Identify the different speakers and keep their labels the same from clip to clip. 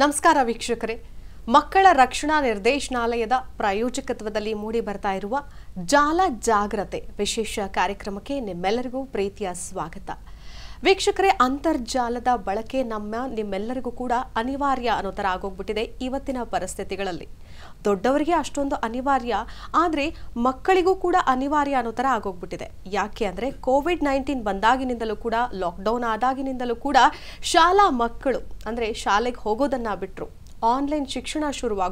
Speaker 1: ನಮಸ್ಕಾರ ವೀಕ್ಷಕರೇ ಮಕ್ಕಳ ರಕ್ಷಣಾ ನಿರ್ದೇಶನಾಲಯದ ಪ್ರಾಯೋಜಕತ್ವದಲ್ಲಿ ಮೂಡಿ ಬರ್ತಾ ಇರುವ ಜಾಲ ಜಾಗ್ರತೆ ವಿಶೇಷ ಕಾರ್ಯಕ್ರಮಕ್ಕೆ ನಿಮ್ಮೆಲ್ಲರಿಗೂ ಪ್ರೀತಿಯ ಸ್ವಾಗತ ವೀಕ್ಷಕರೇ ಅಂತರ್ಜಾಲದ ಬಳಕೆ ನಮ್ಮ ನಿಮ್ಮೆಲ್ಲರಿಗೂ ಕೂಡ ಅನಿವಾರ್ಯ ಅನ್ನೋ ಥರ ಆಗೋಗ್ಬಿಟ್ಟಿದೆ ಇವತ್ತಿನ ಪರಿಸ್ಥಿತಿಗಳಲ್ಲಿ ದೊಡ್ಡವರಿಗೆ ಅಷ್ಟೊಂದು ಅನಿವಾರ್ಯ ಆದರೆ ಮಕ್ಕಳಿಗೂ ಕೂಡ ಅನಿವಾರ್ಯ ಅನ್ನೋ ಥರ ಆಗೋಗ್ಬಿಟ್ಟಿದೆ ಯಾಕೆ ಅಂದರೆ ಕೋವಿಡ್ ನೈನ್ಟೀನ್ ಬಂದಾಗಿನಿಂದಲೂ ಕೂಡ ಲಾಕ್ಡೌನ್ ಆದಾಗಿನಿಂದಲೂ ಕೂಡ ಶಾಲಾ ಮಕ್ಕಳು ಅಂದರೆ ಶಾಲೆಗೆ ಹೋಗೋದನ್ನು ಬಿಟ್ಟರು ಆನ್ಲೈನ್ ಶಿಕ್ಷಣ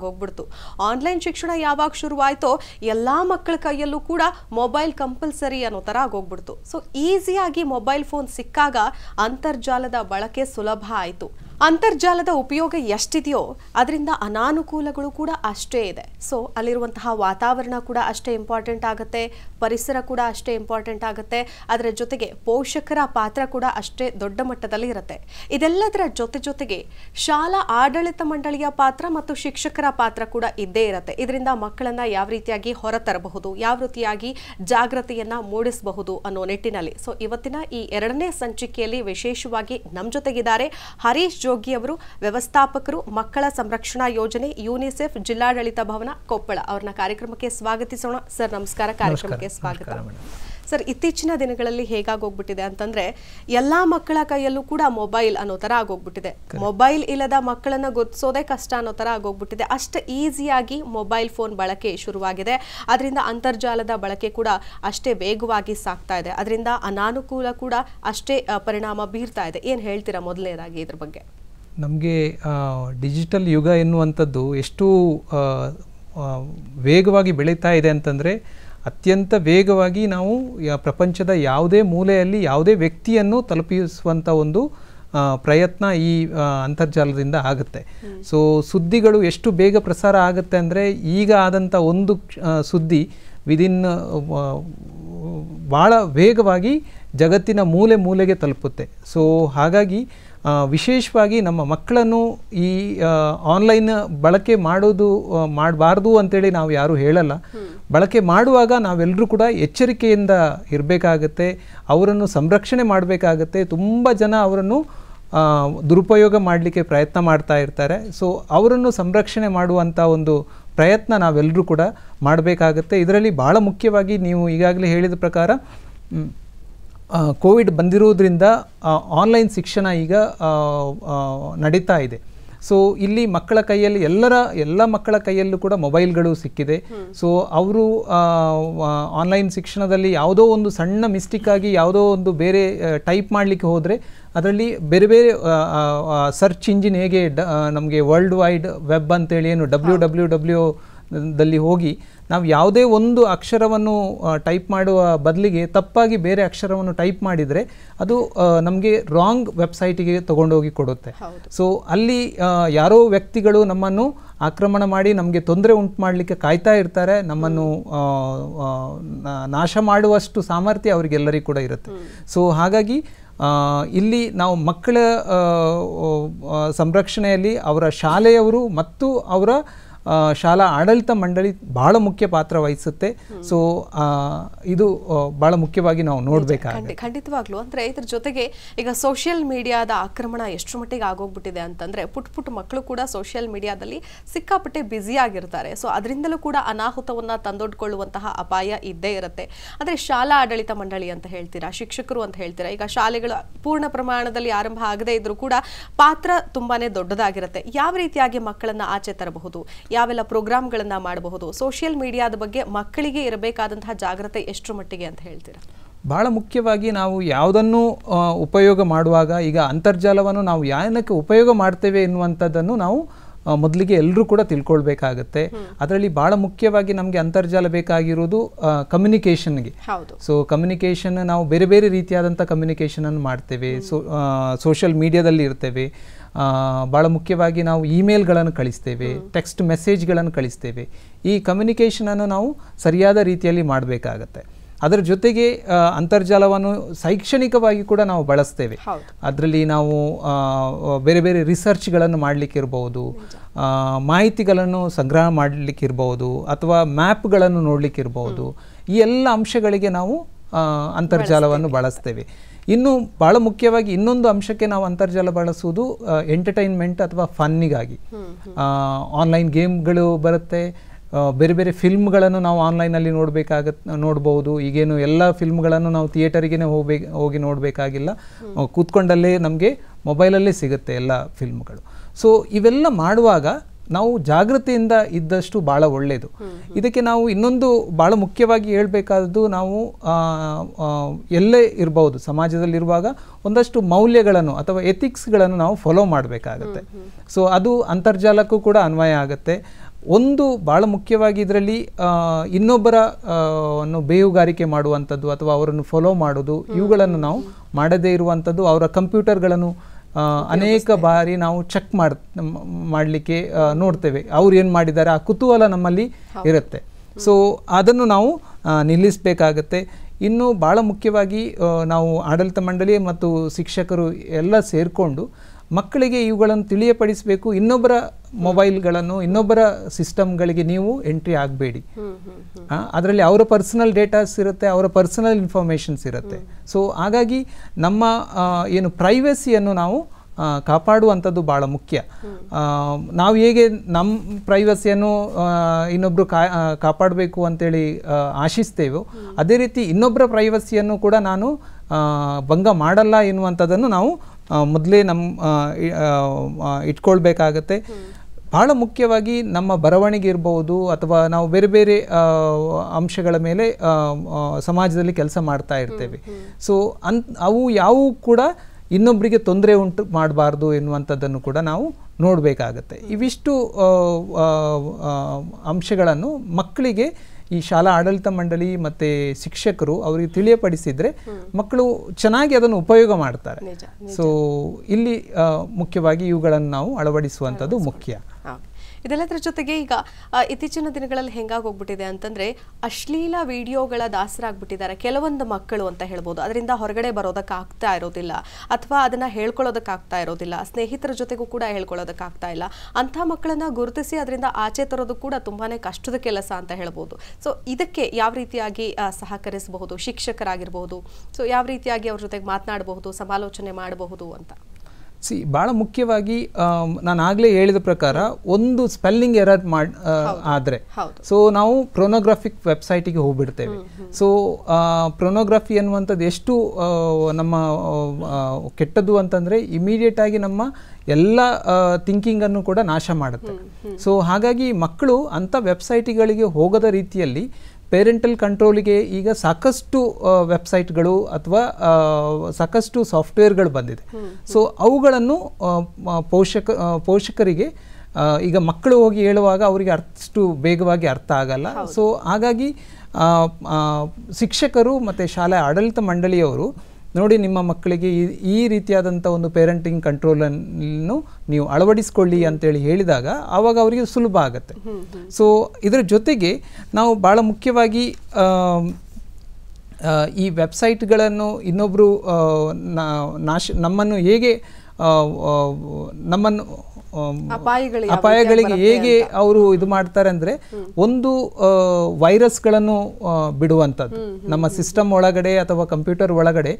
Speaker 1: ಹೋಗ್ಬಿಡ್ತು ಆನ್ಲೈನ್ ಶಿಕ್ಷಣ ಯಾವಾಗ ಶುರುವಾಯಿತೋ ಎಲ್ಲ ಮಕ್ಕಳ ಕೈಯಲ್ಲೂ ಕೂಡ ಮೊಬೈಲ್ ಕಂಪಲ್ಸರಿ ಅನ್ನೋ ಥರ ಆಗೋಗ್ಬಿಡ್ತು ಸೊ ಈಸಿಯಾಗಿ ಮೊಬೈಲ್ ಫೋನ್ ಸಿಕ್ಕಾಗ ಅಂತರ್ಜಾಲದ ಬಳಕೆ ಸುಲಭ ಆಯಿತು ಅಂತರ್ಜಾಲದ ಉಪಯೋಗ ಎಷ್ಟಿದೆಯೋ ಅದರಿಂದ ಅನಾನುಕೂಲಗಳು ಕೂಡ ಅಷ್ಟೇ ಇದೆ ಸೊ ಅಲ್ಲಿರುವಂತಹ ವಾತಾವರಣ ಕೂಡ ಅಷ್ಟೇ ಇಂಪಾರ್ಟೆಂಟ್ ಆಗುತ್ತೆ ಪರಿಸರ ಕೂಡ ಅಷ್ಟೇ ಇಂಪಾರ್ಟೆಂಟ್ ಆಗುತ್ತೆ ಅದರ ಜೊತೆಗೆ ಪೋಷಕರ ಪಾತ್ರ ಕೂಡ ಅಷ್ಟೇ ದೊಡ್ಡ ಮಟ್ಟದಲ್ಲಿ ಇರುತ್ತೆ ಇದೆಲ್ಲದರ ಜೊತೆ ಜೊತೆಗೆ ಶಾಲಾ ಆಡಳಿತ ಮಂಡಳಿಯ ಪಾತ್ರ ಮತ್ತು ಶಿಕ್ಷಕರ ಪಾತ್ರ ಕೂಡ ಇದ್ದೇ ಇರುತ್ತೆ ಇದರಿಂದ ಮಕ್ಕಳನ್ನು ಯಾವ ರೀತಿಯಾಗಿ ಹೊರತರಬಹುದು ಯಾವ ರೀತಿಯಾಗಿ ಜಾಗೃತಿಯನ್ನು ಮೂಡಿಸಬಹುದು ಅನ್ನೋ ನಿಟ್ಟಿನಲ್ಲಿ ಸೊ ಇವತ್ತಿನ ಈ ಎರಡನೇ ಸಂಚಿಕೆಯಲ್ಲಿ ವಿಶೇಷವಾಗಿ ನಮ್ಮ ಜೊತೆಗಿದ್ದಾರೆ ಹರೀಶ್ ಜೋಗಿ ಅವರು ವ್ಯವಸ್ಥಾಪಕರು ಮಕ್ಕಳ ಸಂರಕ್ಷಣಾ ಯೋಜನೆ ಯುನಿಸೆಫ್ ಜಿಲ್ಲಾಡಳಿತ ಭವನ ಕೊಪ್ಪಳ ಅವರನ್ನ ಕಾರ್ಯಕ್ರಮಕ್ಕೆ ಸ್ವಾಗತಿಸೋಣ ಸರ್ ನಮಸ್ಕಾರ ಕಾರ್ಯಕ್ರಮಕ್ಕೆ ಸ್ವಾಗತ ಸರ್ ಇತ್ತೀಚಿನ ದಿನಗಳಲ್ಲಿ ಹೇಗಾಗೋಗ್ಬಿಟ್ಟಿದೆ ಅಂತಂದ್ರೆ ಎಲ್ಲಾ ಮಕ್ಕಳ ಕೈಯಲ್ಲೂ ಕೂಡ ಮೊಬೈಲ್ ಅನ್ನೋ ತರ ಆಗೋಗ್ಬಿಟ್ಟಿದೆ ಮೊಬೈಲ್ ಇಲ್ಲದ ಮಕ್ಕಳನ್ನ ಗುರುತಿಸೋದೇ ಕಷ್ಟ ಅನ್ನೋ ತರ ಆಗೋಗ್ಬಿಟ್ಟಿದೆ ಅಷ್ಟು ಈಸಿಯಾಗಿ ಮೊಬೈಲ್ ಫೋನ್ ಬಳಕೆ ಶುರುವಾಗಿದೆ ಅದರಿಂದ ಅಂತರ್ಜಾಲದ ಬಳಕೆ ಕೂಡ ಅಷ್ಟೇ ವೇಗವಾಗಿ ಸಾಕ್ತಾ ಇದೆ ಅದರಿಂದ ಅನಾನುಕೂಲ ಕೂಡ ಅಷ್ಟೇ ಪರಿಣಾಮ ಬೀರ್ತಾ ಇದೆ ಏನು ಹೇಳ್ತೀರಾ ಮೊದಲನೇದಾಗಿ ಇದ್ರ ಬಗ್ಗೆ
Speaker 2: ನಮಗೆ ಡಿಜಿಟಲ್ ಯುಗ ಎನ್ನುವಂಥದ್ದು ಎಷ್ಟು ವೇಗವಾಗಿ ಬೆಳೀತಾ ಇದೆ ಅಂತಂದರೆ ಅತ್ಯಂತ ವೇಗವಾಗಿ ನಾವು ಪ್ರಪಂಚದ ಯಾವುದೇ ಮೂಲೆಯಲ್ಲಿ ಯಾವುದೇ ವ್ಯಕ್ತಿಯನ್ನು ತಲುಪಿಸುವಂಥ ಒಂದು ಪ್ರಯತ್ನ ಈ ಅಂತರ್ಜಾಲದಿಂದ ಆಗುತ್ತೆ ಸೊ ಸುದ್ದಿಗಳು ಎಷ್ಟು ಬೇಗ ಪ್ರಸಾರ ಆಗುತ್ತೆ ಅಂದರೆ ಈಗ ಆದಂಥ ಒಂದು ಸುದ್ದಿ ವಿದಿನ್ ಭಾಳ ವೇಗವಾಗಿ ಜಗತ್ತಿನ ಮೂಲೆ ಮೂಲೆಗೆ ತಲುಪುತ್ತೆ ಸೊ ಹಾಗಾಗಿ ವಿಶೇಷವಾಗಿ ನಮ್ಮ ಮಕ್ಕಳನ್ನು ಈ ಆನ್ಲೈನ್ ಬಳಕೆ ಮಾಡೋದು ಮಾಡಬಾರ್ದು ಅಂತೇಳಿ ನಾವು ಯಾರೂ ಹೇಳಲ್ಲ ಬಳಕೆ ಮಾಡುವಾಗ ನಾವೆಲ್ಲರೂ ಕೂಡ ಎಚ್ಚರಿಕೆಯಿಂದ ಇರಬೇಕಾಗತ್ತೆ ಅವರನ್ನು ಸಂರಕ್ಷಣೆ ಮಾಡಬೇಕಾಗತ್ತೆ ತುಂಬ ಜನ ಅವರನ್ನು ದುರುಪಯೋಗ ಮಾಡಲಿಕ್ಕೆ ಪ್ರಯತ್ನ ಮಾಡ್ತಾ ಇರ್ತಾರೆ ಸೊ ಅವರನ್ನು ಸಂರಕ್ಷಣೆ ಮಾಡುವಂಥ ಒಂದು ಪ್ರಯತ್ನ ನಾವೆಲ್ಲರೂ ಕೂಡ ಮಾಡಬೇಕಾಗತ್ತೆ ಇದರಲ್ಲಿ ಭಾಳ ಮುಖ್ಯವಾಗಿ ನೀವು ಈಗಾಗಲೇ ಹೇಳಿದ ಪ್ರಕಾರ ಕೋವಿಡ್ ಬಂದಿರೋದ್ರಿಂದ ಆನ್ಲೈನ್ ಶಿಕ್ಷಣ ಈಗ ನಡೀತಾ ಇದೆ ಸೊ ಇಲ್ಲಿ ಮಕ್ಕಳ ಕೈಯಲ್ಲಿ ಎಲ್ಲರ ಎಲ್ಲ ಮಕ್ಕಳ ಕೈಯಲ್ಲೂ ಕೂಡ ಮೊಬೈಲ್ಗಳು ಸಿಕ್ಕಿದೆ ಸೊ ಅವರು ಆನ್ಲೈನ್ ಶಿಕ್ಷಣದಲ್ಲಿ ಯಾವುದೋ ಒಂದು ಸಣ್ಣ ಮಿಸ್ಟೇಕ್ ಆಗಿ ಯಾವುದೋ ಒಂದು ಬೇರೆ ಟೈಪ್ ಮಾಡಲಿಕ್ಕೆ ಹೋದರೆ ಅದರಲ್ಲಿ ಬೇರೆ ಬೇರೆ ಸರ್ಚ್ ಇಂಜಿನ್ ಹೇಗೆ ಡ ನಮಗೆ ವರ್ಲ್ಡ್ ವೈಡ್ ವೆಬ್ ಅಂತೇಳಿ ಏನು ಡಬ್ಲ್ಯೂ ಡಬ್ಲ್ಯೂ ಡಬ್ಲ್ಯೂ ದಲ್ಲಿ ಹೋಗಿ ನಾವು ಯಾವುದೇ ಒಂದು ಅಕ್ಷರವನ್ನು ಟೈಪ್ ಮಾಡುವ ಬದಲಿಗೆ ತಪ್ಪಾಗಿ ಬೇರೆ ಅಕ್ಷರವನ್ನು ಟೈಪ್ ಮಾಡಿದರೆ ಅದು ನಮಗೆ ರಾಂಗ್ ವೆಬ್ಸೈಟಿಗೆ ತೊಗೊಂಡೋಗಿ ಕೊಡುತ್ತೆ ಸೊ ಅಲ್ಲಿ ಯಾರೋ ವ್ಯಕ್ತಿಗಳು ನಮ್ಮನ್ನು ಆಕ್ರಮಣ ಮಾಡಿ ನಮಗೆ ತೊಂದರೆ ಉಂಟು ಮಾಡಲಿಕ್ಕೆ ಕಾಯ್ತಾ ಇರ್ತಾರೆ ನಮ್ಮನ್ನು ನಾಶ ಮಾಡುವಷ್ಟು ಸಾಮರ್ಥ್ಯ ಅವರಿಗೆಲ್ಲರಿಗೂ ಕೂಡ ಇರುತ್ತೆ ಸೊ ಹಾಗಾಗಿ ಇಲ್ಲಿ ನಾವು ಮಕ್ಕಳ ಸಂರಕ್ಷಣೆಯಲ್ಲಿ ಅವರ ಶಾಲೆಯವರು ಮತ್ತು ಅವರ ಶಾಲಾ ಆಡಳಿತ ಮಂಡಳಿ ಬಹಳ ಮುಖ್ಯ ಪಾತ್ರ ವಹಿಸುತ್ತೆ ಸೊ ಇದು ಬಹಳ ಮುಖ್ಯವಾಗಿ ನಾವು ನೋಡಬೇಕಾಗುತ್ತೆ
Speaker 1: ಖಂಡಿತವಾಗ್ಲು ಅಂದ್ರೆ ಇದ್ರ ಜೊತೆಗೆ ಈಗ ಸೋಷಿಯಲ್ ಮೀಡಿಯಾದ ಆಕ್ರಮಣ ಎಷ್ಟು ಮಟ್ಟಿಗೆ ಆಗೋಗ್ಬಿಟ್ಟಿದೆ ಅಂತಂದ್ರೆ ಪುಟ್ ಪುಟ್ ಮಕ್ಕಳು ಕೂಡ ಸೋಷಿಯಲ್ ಮೀಡಿಯಾದಲ್ಲಿ ಸಿಕ್ಕಾಪಟ್ಟೆ ಆಗಿರ್ತಾರೆ ಸೊ ಅದರಿಂದಲೂ ಕೂಡ ಅನಾಹುತವನ್ನ ತಂದೊಡ್ಕೊಳ್ಳುವಂತಹ ಅಪಾಯ ಇದ್ದೇ ಇರುತ್ತೆ ಅಂದ್ರೆ ಶಾಲಾ ಆಡಳಿತ ಮಂಡಳಿ ಅಂತ ಹೇಳ್ತೀರಾ ಶಿಕ್ಷಕರು ಅಂತ ಹೇಳ್ತೀರಾ ಈಗ ಶಾಲೆಗಳು ಪೂರ್ಣ ಪ್ರಮಾಣದಲ್ಲಿ ಆರಂಭ ಆಗದೆ ಇದ್ರೂ ಕೂಡ ಪಾತ್ರ ತುಂಬಾನೇ ದೊಡ್ಡದಾಗಿರುತ್ತೆ ಯಾವ ರೀತಿಯಾಗಿ ಮಕ್ಕಳನ್ನ ಆಚೆ ತರಬಹುದು ಯಾವೆಲ್ಲ ಪ್ರೋಗ್ರಾಮ್ಗಳನ್ನು ಮಾಡಬಹುದು ಸೋಷಿಯಲ್ ಮೀಡಿಯಾದ ಬಗ್ಗೆ ಮಕ್ಕಳಿಗೆ ಇರಬೇಕಾದಂತಹ ಜಾಗ್ರತೆ ಎಷ್ಟು ಮಟ್ಟಿಗೆ ಅಂತ ಹೇಳ್ತೀರಾ
Speaker 2: ಬಹಳ ಮುಖ್ಯವಾಗಿ ನಾವು ಯಾವುದನ್ನು ಉಪಯೋಗ ಮಾಡುವಾಗ ಈಗ ಅಂತರ್ಜಾಲವನ್ನು ನಾವು ಯಾನಕ್ಕೆ ಉಪಯೋಗ ಮಾಡ್ತೇವೆ ಎನ್ನುವಂಥದ್ದನ್ನು ನಾವು ಮೊದಲಿಗೆ ಎಲ್ಲರೂ ಕೂಡ ತಿಳ್ಕೊಳ್ಬೇಕಾಗತ್ತೆ ಅದರಲ್ಲಿ ಭಾಳ ಮುಖ್ಯವಾಗಿ ನಮಗೆ ಅಂತರ್ಜಾಲ ಬೇಕಾಗಿರೋದು ಕಮ್ಯುನಿಕೇಷನ್ಗೆ ಸೊ ಕಮ್ಯುನಿಕೇಷನ್ ನಾವು ಬೇರೆ ಬೇರೆ ರೀತಿಯಾದಂಥ ಕಮ್ಯುನಿಕೇಷನನ್ನು ಮಾಡ್ತೇವೆ ಸೊ ಸೋಷಿಯಲ್ ಮೀಡಿಯಾದಲ್ಲಿ ಇರ್ತೇವೆ ಭಾಳ ಮುಖ್ಯವಾಗಿ ನಾವು ಇಮೇಲ್ಗಳನ್ನು ಕಳಿಸ್ತೇವೆ ಟೆಕ್ಸ್ಟ್ ಮೆಸೇಜ್ಗಳನ್ನು ಕಳಿಸ್ತೇವೆ ಈ ಕಮ್ಯುನಿಕೇಷನನ್ನು ನಾವು ಸರಿಯಾದ ರೀತಿಯಲ್ಲಿ ಮಾಡಬೇಕಾಗತ್ತೆ ಅದರ ಜೊತೆಗೆ ಅಂತರ್ಜಾಲವನ್ನು ಶೈಕ್ಷಣಿಕವಾಗಿ ಕೂಡ ನಾವು ಬಳಸ್ತೇವೆ ಅದರಲ್ಲಿ ನಾವು ಬೇರೆ ಬೇರೆ ರಿಸರ್ಚ್ಗಳನ್ನು ಮಾಡಲಿಕ್ಕಿರ್ಬೋದು ಮಾಹಿತಿಗಳನ್ನು ಸಂಗ್ರಹ ಮಾಡಲಿಕ್ಕಿರ್ಬೋದು ಅಥವಾ ಮ್ಯಾಪ್ಗಳನ್ನು ನೋಡಲಿಕ್ಕಿರ್ಬೋದು ಈ ಎಲ್ಲ ಅಂಶಗಳಿಗೆ ನಾವು ಅಂತರ್ಜಾಲವನ್ನು ಬಳಸ್ತೇವೆ ಇನ್ನು ಭಾಳ ಮುಖ್ಯವಾಗಿ ಇನ್ನೊಂದು ಅಂಶಕ್ಕೆ ನಾವು ಅಂತರ್ಜಾಲ ಬಳಸುವುದು ಎಂಟರ್ಟೈನ್ಮೆಂಟ್ ಅಥವಾ ಫನ್ನಿಗಾಗಿ ಆನ್ಲೈನ್ ಗೇಮ್ಗಳು ಬರುತ್ತೆ ಬೇರೆ ಬೇರೆ ಫಿಲ್ಮ್ಗಳನ್ನು ನಾವು ಆನ್ಲೈನಲ್ಲಿ ನೋಡಬೇಕಾಗತ್ತೆ ನೋಡ್ಬೋದು ಈಗೇನು ಎಲ್ಲ ಫಿಲ್ಮ್ಗಳನ್ನು ನಾವು ಥಿಯೇಟರಿಗೆ ಹೋಗ್ಬೇಕು ಹೋಗಿ ನೋಡಬೇಕಾಗಿಲ್ಲ ಕೂತ್ಕೊಂಡಲ್ಲೇ ನಮಗೆ ಮೊಬೈಲಲ್ಲೇ ಸಿಗುತ್ತೆ ಎಲ್ಲ ಫಿಲ್ಮ್ಗಳು ಸೊ ಇವೆಲ್ಲ ಮಾಡುವಾಗ ನಾವು ಜಾಗೃತಿಯಿಂದ ಇದ್ದಷ್ಟು ಭಾಳ ಒಳ್ಳೆಯದು ಇದಕ್ಕೆ ನಾವು ಇನ್ನೊಂದು ಭಾಳ ಮುಖ್ಯವಾಗಿ ಹೇಳಬೇಕಾದ್ದು ನಾವು ಎಲ್ಲೇ ಇರಬಹುದು ಸಮಾಜದಲ್ಲಿರುವಾಗ ಒಂದಷ್ಟು ಮೌಲ್ಯಗಳನ್ನು ಅಥವಾ ಎಥಿಕ್ಸ್ಗಳನ್ನು ನಾವು ಫಾಲೋ ಮಾಡಬೇಕಾಗತ್ತೆ ಸೊ ಅದು ಅಂತರ್ಜಾಲಕ್ಕೂ ಕೂಡ ಅನ್ವಯ ಆಗುತ್ತೆ ಒಂದು ಭಾಳ ಮುಖ್ಯವಾಗಿ ಇದರಲ್ಲಿ ಇನ್ನೊಬ್ಬರ ಬೇಹುಗಾರಿಕೆ ಮಾಡುವಂಥದ್ದು ಅಥವಾ ಅವರನ್ನು ಫಾಲೋ ಮಾಡೋದು ಇವುಗಳನ್ನು ನಾವು ಮಾಡದೇ ಇರುವಂಥದ್ದು ಅವರ ಕಂಪ್ಯೂಟರ್ಗಳನ್ನು ಅನೇಕ ಬಾರಿ ನಾವು ಚೆಕ್ ಮಾಡ್ ಮಾಡಲಿಕ್ಕೆ ನೋಡ್ತೇವೆ ಅವ್ರು ಏನು ಮಾಡಿದ್ದಾರೆ ಆ ಕುತೂಹಲ ನಮ್ಮಲ್ಲಿ ಇರುತ್ತೆ ಸೊ ಅದನ್ನು ನಾವು ನಿಲ್ಲಿಸಬೇಕಾಗತ್ತೆ ಇನ್ನು ಭಾಳ ಮುಖ್ಯವಾಗಿ ನಾವು ಆಡಳಿತ ಮಂಡಳಿ ಮತ್ತು ಶಿಕ್ಷಕರು ಎಲ್ಲ ಸೇರಿಕೊಂಡು ಮಕ್ಕಳಿಗೆ ಇವುಗಳನ್ನು ತಿಳಿಯಪಡಿಸಬೇಕು ಇನ್ನೊಬ್ಬರ ಮೊಬೈಲ್ಗಳನ್ನು ಇನ್ನೊಬ್ಬರ ಸಿಸ್ಟಮ್ಗಳಿಗೆ ನೀವು ಎಂಟ್ರಿ ಆಗಬೇಡಿ ಅದರಲ್ಲಿ ಅವರ ಪರ್ಸನಲ್ ಡೇಟಾಸ್ ಇರುತ್ತೆ ಅವರ ಪರ್ಸನಲ್ ಇನ್ಫಾರ್ಮೇಷನ್ಸ್ ಇರುತ್ತೆ ಸೊ ಹಾಗಾಗಿ ನಮ್ಮ ಏನು ಪ್ರೈವಸಿಯನ್ನು ನಾವು ಕಾಪಾಡುವಂಥದ್ದು ಭಾಳ ಮುಖ್ಯ ನಾವು ಹೇಗೆ ನಮ್ಮ ಪ್ರೈವಸಿಯನ್ನು ಇನ್ನೊಬ್ಬರು ಕಾ ಕಾಪಾಡಬೇಕು ಅಂತೇಳಿ ಆಶಿಸ್ತೇವೋ ಅದೇ ರೀತಿ ಇನ್ನೊಬ್ಬರ ಪ್ರೈವಸಿಯನ್ನು ಕೂಡ ನಾನು ಭಂಗ ಮಾಡಲ್ಲ ಎನ್ನುವಂಥದ್ದನ್ನು ನಾವು ಮೊದಲೇ ನಮ್ಮ ಇಟ್ಕೊಳ್ಬೇಕಾಗತ್ತೆ ಬಹಳ ಮುಖ್ಯವಾಗಿ ನಮ್ಮ ಬರವಣಿಗೆ ಇರ್ಬೋದು ಅಥವಾ ನಾವು ಬೇರೆ ಬೇರೆ ಅಂಶಗಳ ಮೇಲೆ ಸಮಾಜದಲ್ಲಿ ಕೆಲಸ ಮಾಡ್ತಾ ಇರ್ತೇವೆ ಸೊ ಅನ್ ಅವು ಯಾವುವು ಕೂಡ ಇನ್ನೊಬ್ಬರಿಗೆ ತೊಂದರೆ ಉಂಟು ಮಾಡಬಾರ್ದು ಎನ್ನುವಂಥದ್ದನ್ನು ಕೂಡ ನಾವು ನೋಡಬೇಕಾಗತ್ತೆ ಇವಿಷ್ಟು ಅಂಶಗಳನ್ನು ಮಕ್ಕಳಿಗೆ ಈ ಶಾಲಾ ಆಡಳಿತ ಮಂಡಳಿ ಮತ್ತೆ ಶಿಕ್ಷಕರು ಅವರಿಗೆ ತಿಳಿಯಪಡಿಸಿದ್ರೆ ಮಕ್ಕಳು ಚೆನ್ನಾಗಿ ಅದನ್ನು ಉಪಯೋಗ ಮಾಡ್ತಾರೆ ಸೊ ಇಲ್ಲಿ ಮುಖ್ಯವಾಗಿ ಇವುಗಳನ್ನು ನಾವು ಅಳವಡಿಸುವಂಥದ್ದು ಮುಖ್ಯ
Speaker 1: ಇದೆಲ್ಲದರ ಜೊತೆಗೆ ಈಗ ಇತ್ತೀಚಿನ ದಿನಗಳಲ್ಲಿ ಹೆಂಗಾಗಿ ಹೋಗ್ಬಿಟ್ಟಿದೆ ಅಂತಂದ್ರೆ ಅಶ್ಲೀಲ ವಿಡಿಯೋಗಳ ದಾಸರಾಗ್ಬಿಟ್ಟಿದ್ದಾರೆ ಕೆಲವೊಂದು ಮಕ್ಕಳು ಅಂತ ಹೇಳ್ಬೋದು ಅದರಿಂದ ಹೊರಗಡೆ ಬರೋದಕ್ಕೆ ಆಗ್ತಾ ಇರೋದಿಲ್ಲ ಅಥವಾ ಅದನ್ನ ಆಗ್ತಾ ಇರೋದಿಲ್ಲ ಸ್ನೇಹಿತರ ಜೊತೆಗೂ ಕೂಡ ಆಗ್ತಾ ಇಲ್ಲ ಅಂತ ಮಕ್ಕಳನ್ನ ಗುರುತಿಸಿ ಅದರಿಂದ ಆಚೆ ತರೋದು ಕೂಡ ತುಂಬಾನೇ ಕಷ್ಟದ ಕೆಲಸ ಅಂತ ಹೇಳ್ಬೋದು ಸೊ ಇದಕ್ಕೆ ಯಾವ ರೀತಿಯಾಗಿ ಸಹಕರಿಸಬಹುದು ಶಿಕ್ಷಕರಾಗಿರಬಹುದು ಸೊ ಯಾವ ರೀತಿಯಾಗಿ ಅವ್ರ ಜೊತೆಗೆ ಮಾತನಾಡಬಹುದು ಸಮಾಲೋಚನೆ ಮಾಡಬಹುದು ಅಂತ
Speaker 2: ಸಿ ಭಾಳ ಮುಖ್ಯವಾಗಿ ನಾನು ಆಗಲೇ ಹೇಳಿದ ಪ್ರಕಾರ ಒಂದು ಸ್ಪೆಲ್ಲಿಂಗ್ ಎರರ್ ಮಾಡಿ ಆದರೆ ಸೊ ನಾವು ಪ್ರೊನೋಗ್ರಾಫಿಕ್ ವೆಬ್ಸೈಟಿಗೆ ಹೋಗ್ಬಿಡ್ತೇವೆ ಸೊ ಪ್ರೊನೋಗ್ರಫಿ ಅನ್ನುವಂಥದ್ದು ಎಷ್ಟು ನಮ್ಮ ಕೆಟ್ಟದ್ದು ಅಂತಂದರೆ ಇಮಿಡಿಯೇಟಾಗಿ ನಮ್ಮ ಎಲ್ಲ ಥಿಂಕಿಂಗನ್ನು ಕೂಡ ನಾಶ ಮಾಡುತ್ತೆ ಸೊ ಹಾಗಾಗಿ ಮಕ್ಕಳು ಅಂಥ ವೆಬ್ಸೈಟ್ಗಳಿಗೆ ಹೋಗದ ರೀತಿಯಲ್ಲಿ ಪೇರೆಂಟಲ್ ಕಂಟ್ರೋಲಿಗೆ ಈಗ ಸಾಕಷ್ಟು ವೆಬ್ಸೈಟ್ಗಳು ಅಥವಾ ಸಾಕಷ್ಟು ಸಾಫ್ಟ್ವೇರ್ಗಳು ಬಂದಿದೆ ಸೊ ಅವುಗಳನ್ನು ಪೋಷಕ ಪೋಷಕರಿಗೆ ಈಗ ಮಕ್ಕಳು ಹೋಗಿ ಹೇಳುವಾಗ ಅವರಿಗೆ ಅಷ್ಟು ಬೇಗವಾಗಿ ಅರ್ಥ ಆಗಲ್ಲ ಸೊ ಹಾಗಾಗಿ ಶಿಕ್ಷಕರು ಮತ್ತು ಶಾಲೆ ಆಡಳಿತ ಮಂಡಳಿಯವರು ನೋಡಿ ನಿಮ್ಮ ಮಕ್ಕಳಿಗೆ ಈ ಈ ರೀತಿಯಾದಂಥ ಒಂದು ಪೇರೆಂಟಿಂಗ್ ಕಂಟ್ರೋಲನ್ನು ನೀವು ಅಳವಡಿಸ್ಕೊಳ್ಳಿ ಅಂತೇಳಿ ಹೇಳಿದಾಗ ಆವಾಗ ಅವರಿಗೆ ಸುಲಭ ಆಗುತ್ತೆ ಸೊ ಇದರ ಜೊತೆಗೆ ನಾವು ಭಾಳ ಮುಖ್ಯವಾಗಿ ಈ ವೆಬ್ಸೈಟ್ಗಳನ್ನು ಇನ್ನೊಬ್ಬರು ನಾಶ ನಮ್ಮನ್ನು ಹೇಗೆ ನಮ್ಮನ್ನು ಅಪಾಯಗಳಿಗೆ ಹೇಗೆ ಅವರು ಇದು ಮಾಡ್ತಾರೆ ಅಂದ್ರೆ ಒಂದು ವೈರಸ್ಗಳನ್ನು ಬಿಡುವಂಥದ್ದು ನಮ್ಮ ಸಿಸ್ಟಮ್ ಒಳಗಡೆ ಅಥವಾ ಕಂಪ್ಯೂಟರ್ ಒಳಗಡೆ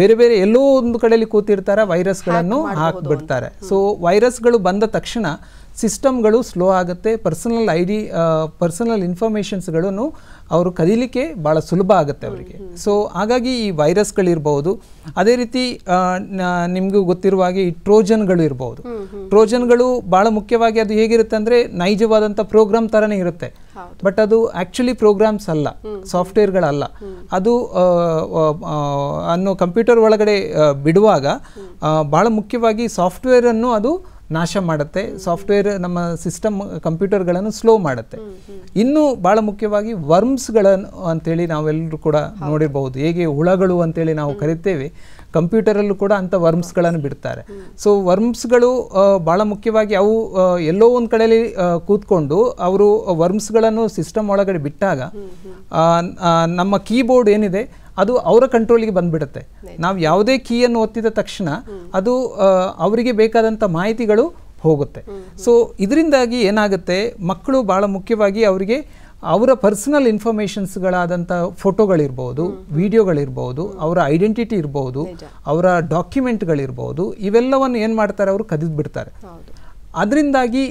Speaker 2: ಬೇರೆ ಬೇರೆ ಎಲ್ಲೋ ಒಂದು ಕಡೆಯಲ್ಲಿ ಕೂತಿರ್ತಾರೆ ವೈರಸ್ಗಳನ್ನು ಹಾಕಿಬಿಡ್ತಾರೆ ಸೊ ವೈರಸ್ಗಳು ಬಂದ ತಕ್ಷಣ ಸಿಸ್ಟಮ್ಗಳು ಸ್ಲೋ ಆಗುತ್ತೆ ಪರ್ಸನಲ್ ಐ ಡಿ ಪರ್ಸನಲ್ ಇನ್ಫಾರ್ಮೇಷನ್ಸ್ಗಳನ್ನು ಅವರು ಕದೀಲಿಕ್ಕೆ ಭಾಳ ಸುಲಭ ಆಗುತ್ತೆ ಅವರಿಗೆ ಸೊ ಹಾಗಾಗಿ ಈ ವೈರಸ್ಗಳಿರ್ಬೋದು ಅದೇ ರೀತಿ ನಿಮಗೂ ಗೊತ್ತಿರುವ ಹಾಗೆ ಈ ಟ್ರೋಜನ್ಗಳು ಇರ್ಬೋದು ಟ್ರೋಜನ್ಗಳು ಭಾಳ ಮುಖ್ಯವಾಗಿ ಅದು ಹೇಗಿರುತ್ತೆ ಅಂದರೆ ನೈಜವಾದಂಥ ಪ್ರೋಗ್ರಾಮ್ ಥರನೇ ಇರುತ್ತೆ ಬಟ್ ಅದು ಆ್ಯಕ್ಚುಲಿ ಪ್ರೋಗ್ರಾಮ್ಸ್ ಅಲ್ಲ ಸಾಫ್ಟ್ವೇರ್ಗಳಲ್ಲ ಅದು ಅನ್ನು ಕಂಪ್ಯೂಟರ್ ಒಳಗಡೆ ಬಿಡುವಾಗ ಭಾಳ ಮುಖ್ಯವಾಗಿ ಸಾಫ್ಟ್ವೇರನ್ನು ಅದು ನಾಶ ಮಾಡುತ್ತೆ ಸಾಫ್ಟ್ವೇರ್ ನಮ್ಮ ಸಿಸ್ಟಮ್ ಕಂಪ್ಯೂಟರ್ಗಳನ್ನು ಸ್ಲೋ ಮಾಡುತ್ತೆ ಇನ್ನೂ ಭಾಳ ಮುಖ್ಯವಾಗಿ ವರ್ಮ್ಸ್ಗಳನ್ನು ಅಂತೇಳಿ ನಾವೆಲ್ಲರೂ ಕೂಡ ನೋಡಿರಬಹುದು ಹೇಗೆ ಹುಳಗಳು ಅಂತೇಳಿ ನಾವು ಕರಿತೇವೆ ಕಂಪ್ಯೂಟರಲ್ಲೂ ಕೂಡ ಅಂಥ ವರ್ಮ್ಸ್ಗಳನ್ನು ಬಿಡ್ತಾರೆ ಸೊ ವರ್ಮ್ಸ್ಗಳು ಭಾಳ ಮುಖ್ಯವಾಗಿ ಅವು ಎಲ್ಲೋ ಒಂದು ಕಡೆಯಲ್ಲಿ ಕೂತ್ಕೊಂಡು ಅವರು ವರ್ಮ್ಸ್ಗಳನ್ನು ಸಿಸ್ಟಮ್ ಒಳಗಡೆ ಬಿಟ್ಟಾಗ ನಮ್ಮ ಕೀಬೋರ್ಡ್ ಏನಿದೆ ಅದು ಅವರ ಕಂಟ್ರೋಲಿಗೆ ಬಂದ್ಬಿಡುತ್ತೆ ನಾವು ಯಾವುದೇ ಕೀಯನ್ನು ಒತ್ತಿದ ತಕ್ಷಣ ಅದು ಅವರಿಗೆ ಬೇಕಾದಂಥ ಮಾಹಿತಿಗಳು ಹೋಗುತ್ತೆ ಸೊ ಇದರಿಂದಾಗಿ ಏನಾಗುತ್ತೆ ಮಕ್ಕಳು ಭಾಳ ಮುಖ್ಯವಾಗಿ ಅವರಿಗೆ ಅವರ ಪರ್ಸನಲ್ ಇನ್ಫಾರ್ಮೇಶನ್ಸ್ಗಳಾದಂಥ ಫೋಟೋಗಳಿರ್ಬೋದು ವೀಡಿಯೋಗಳಿರ್ಬೋದು ಅವರ ಐಡೆಂಟಿಟಿ ಇರ್ಬೋದು ಅವರ ಡಾಕ್ಯುಮೆಂಟ್ಗಳಿರ್ಬೋದು ಇವೆಲ್ಲವನ್ನು ಏನು ಮಾಡ್ತಾರೆ ಅವರು ಕದಿದು ಬಿಡ್ತಾರೆ ಅದರಿಂದಾಗಿ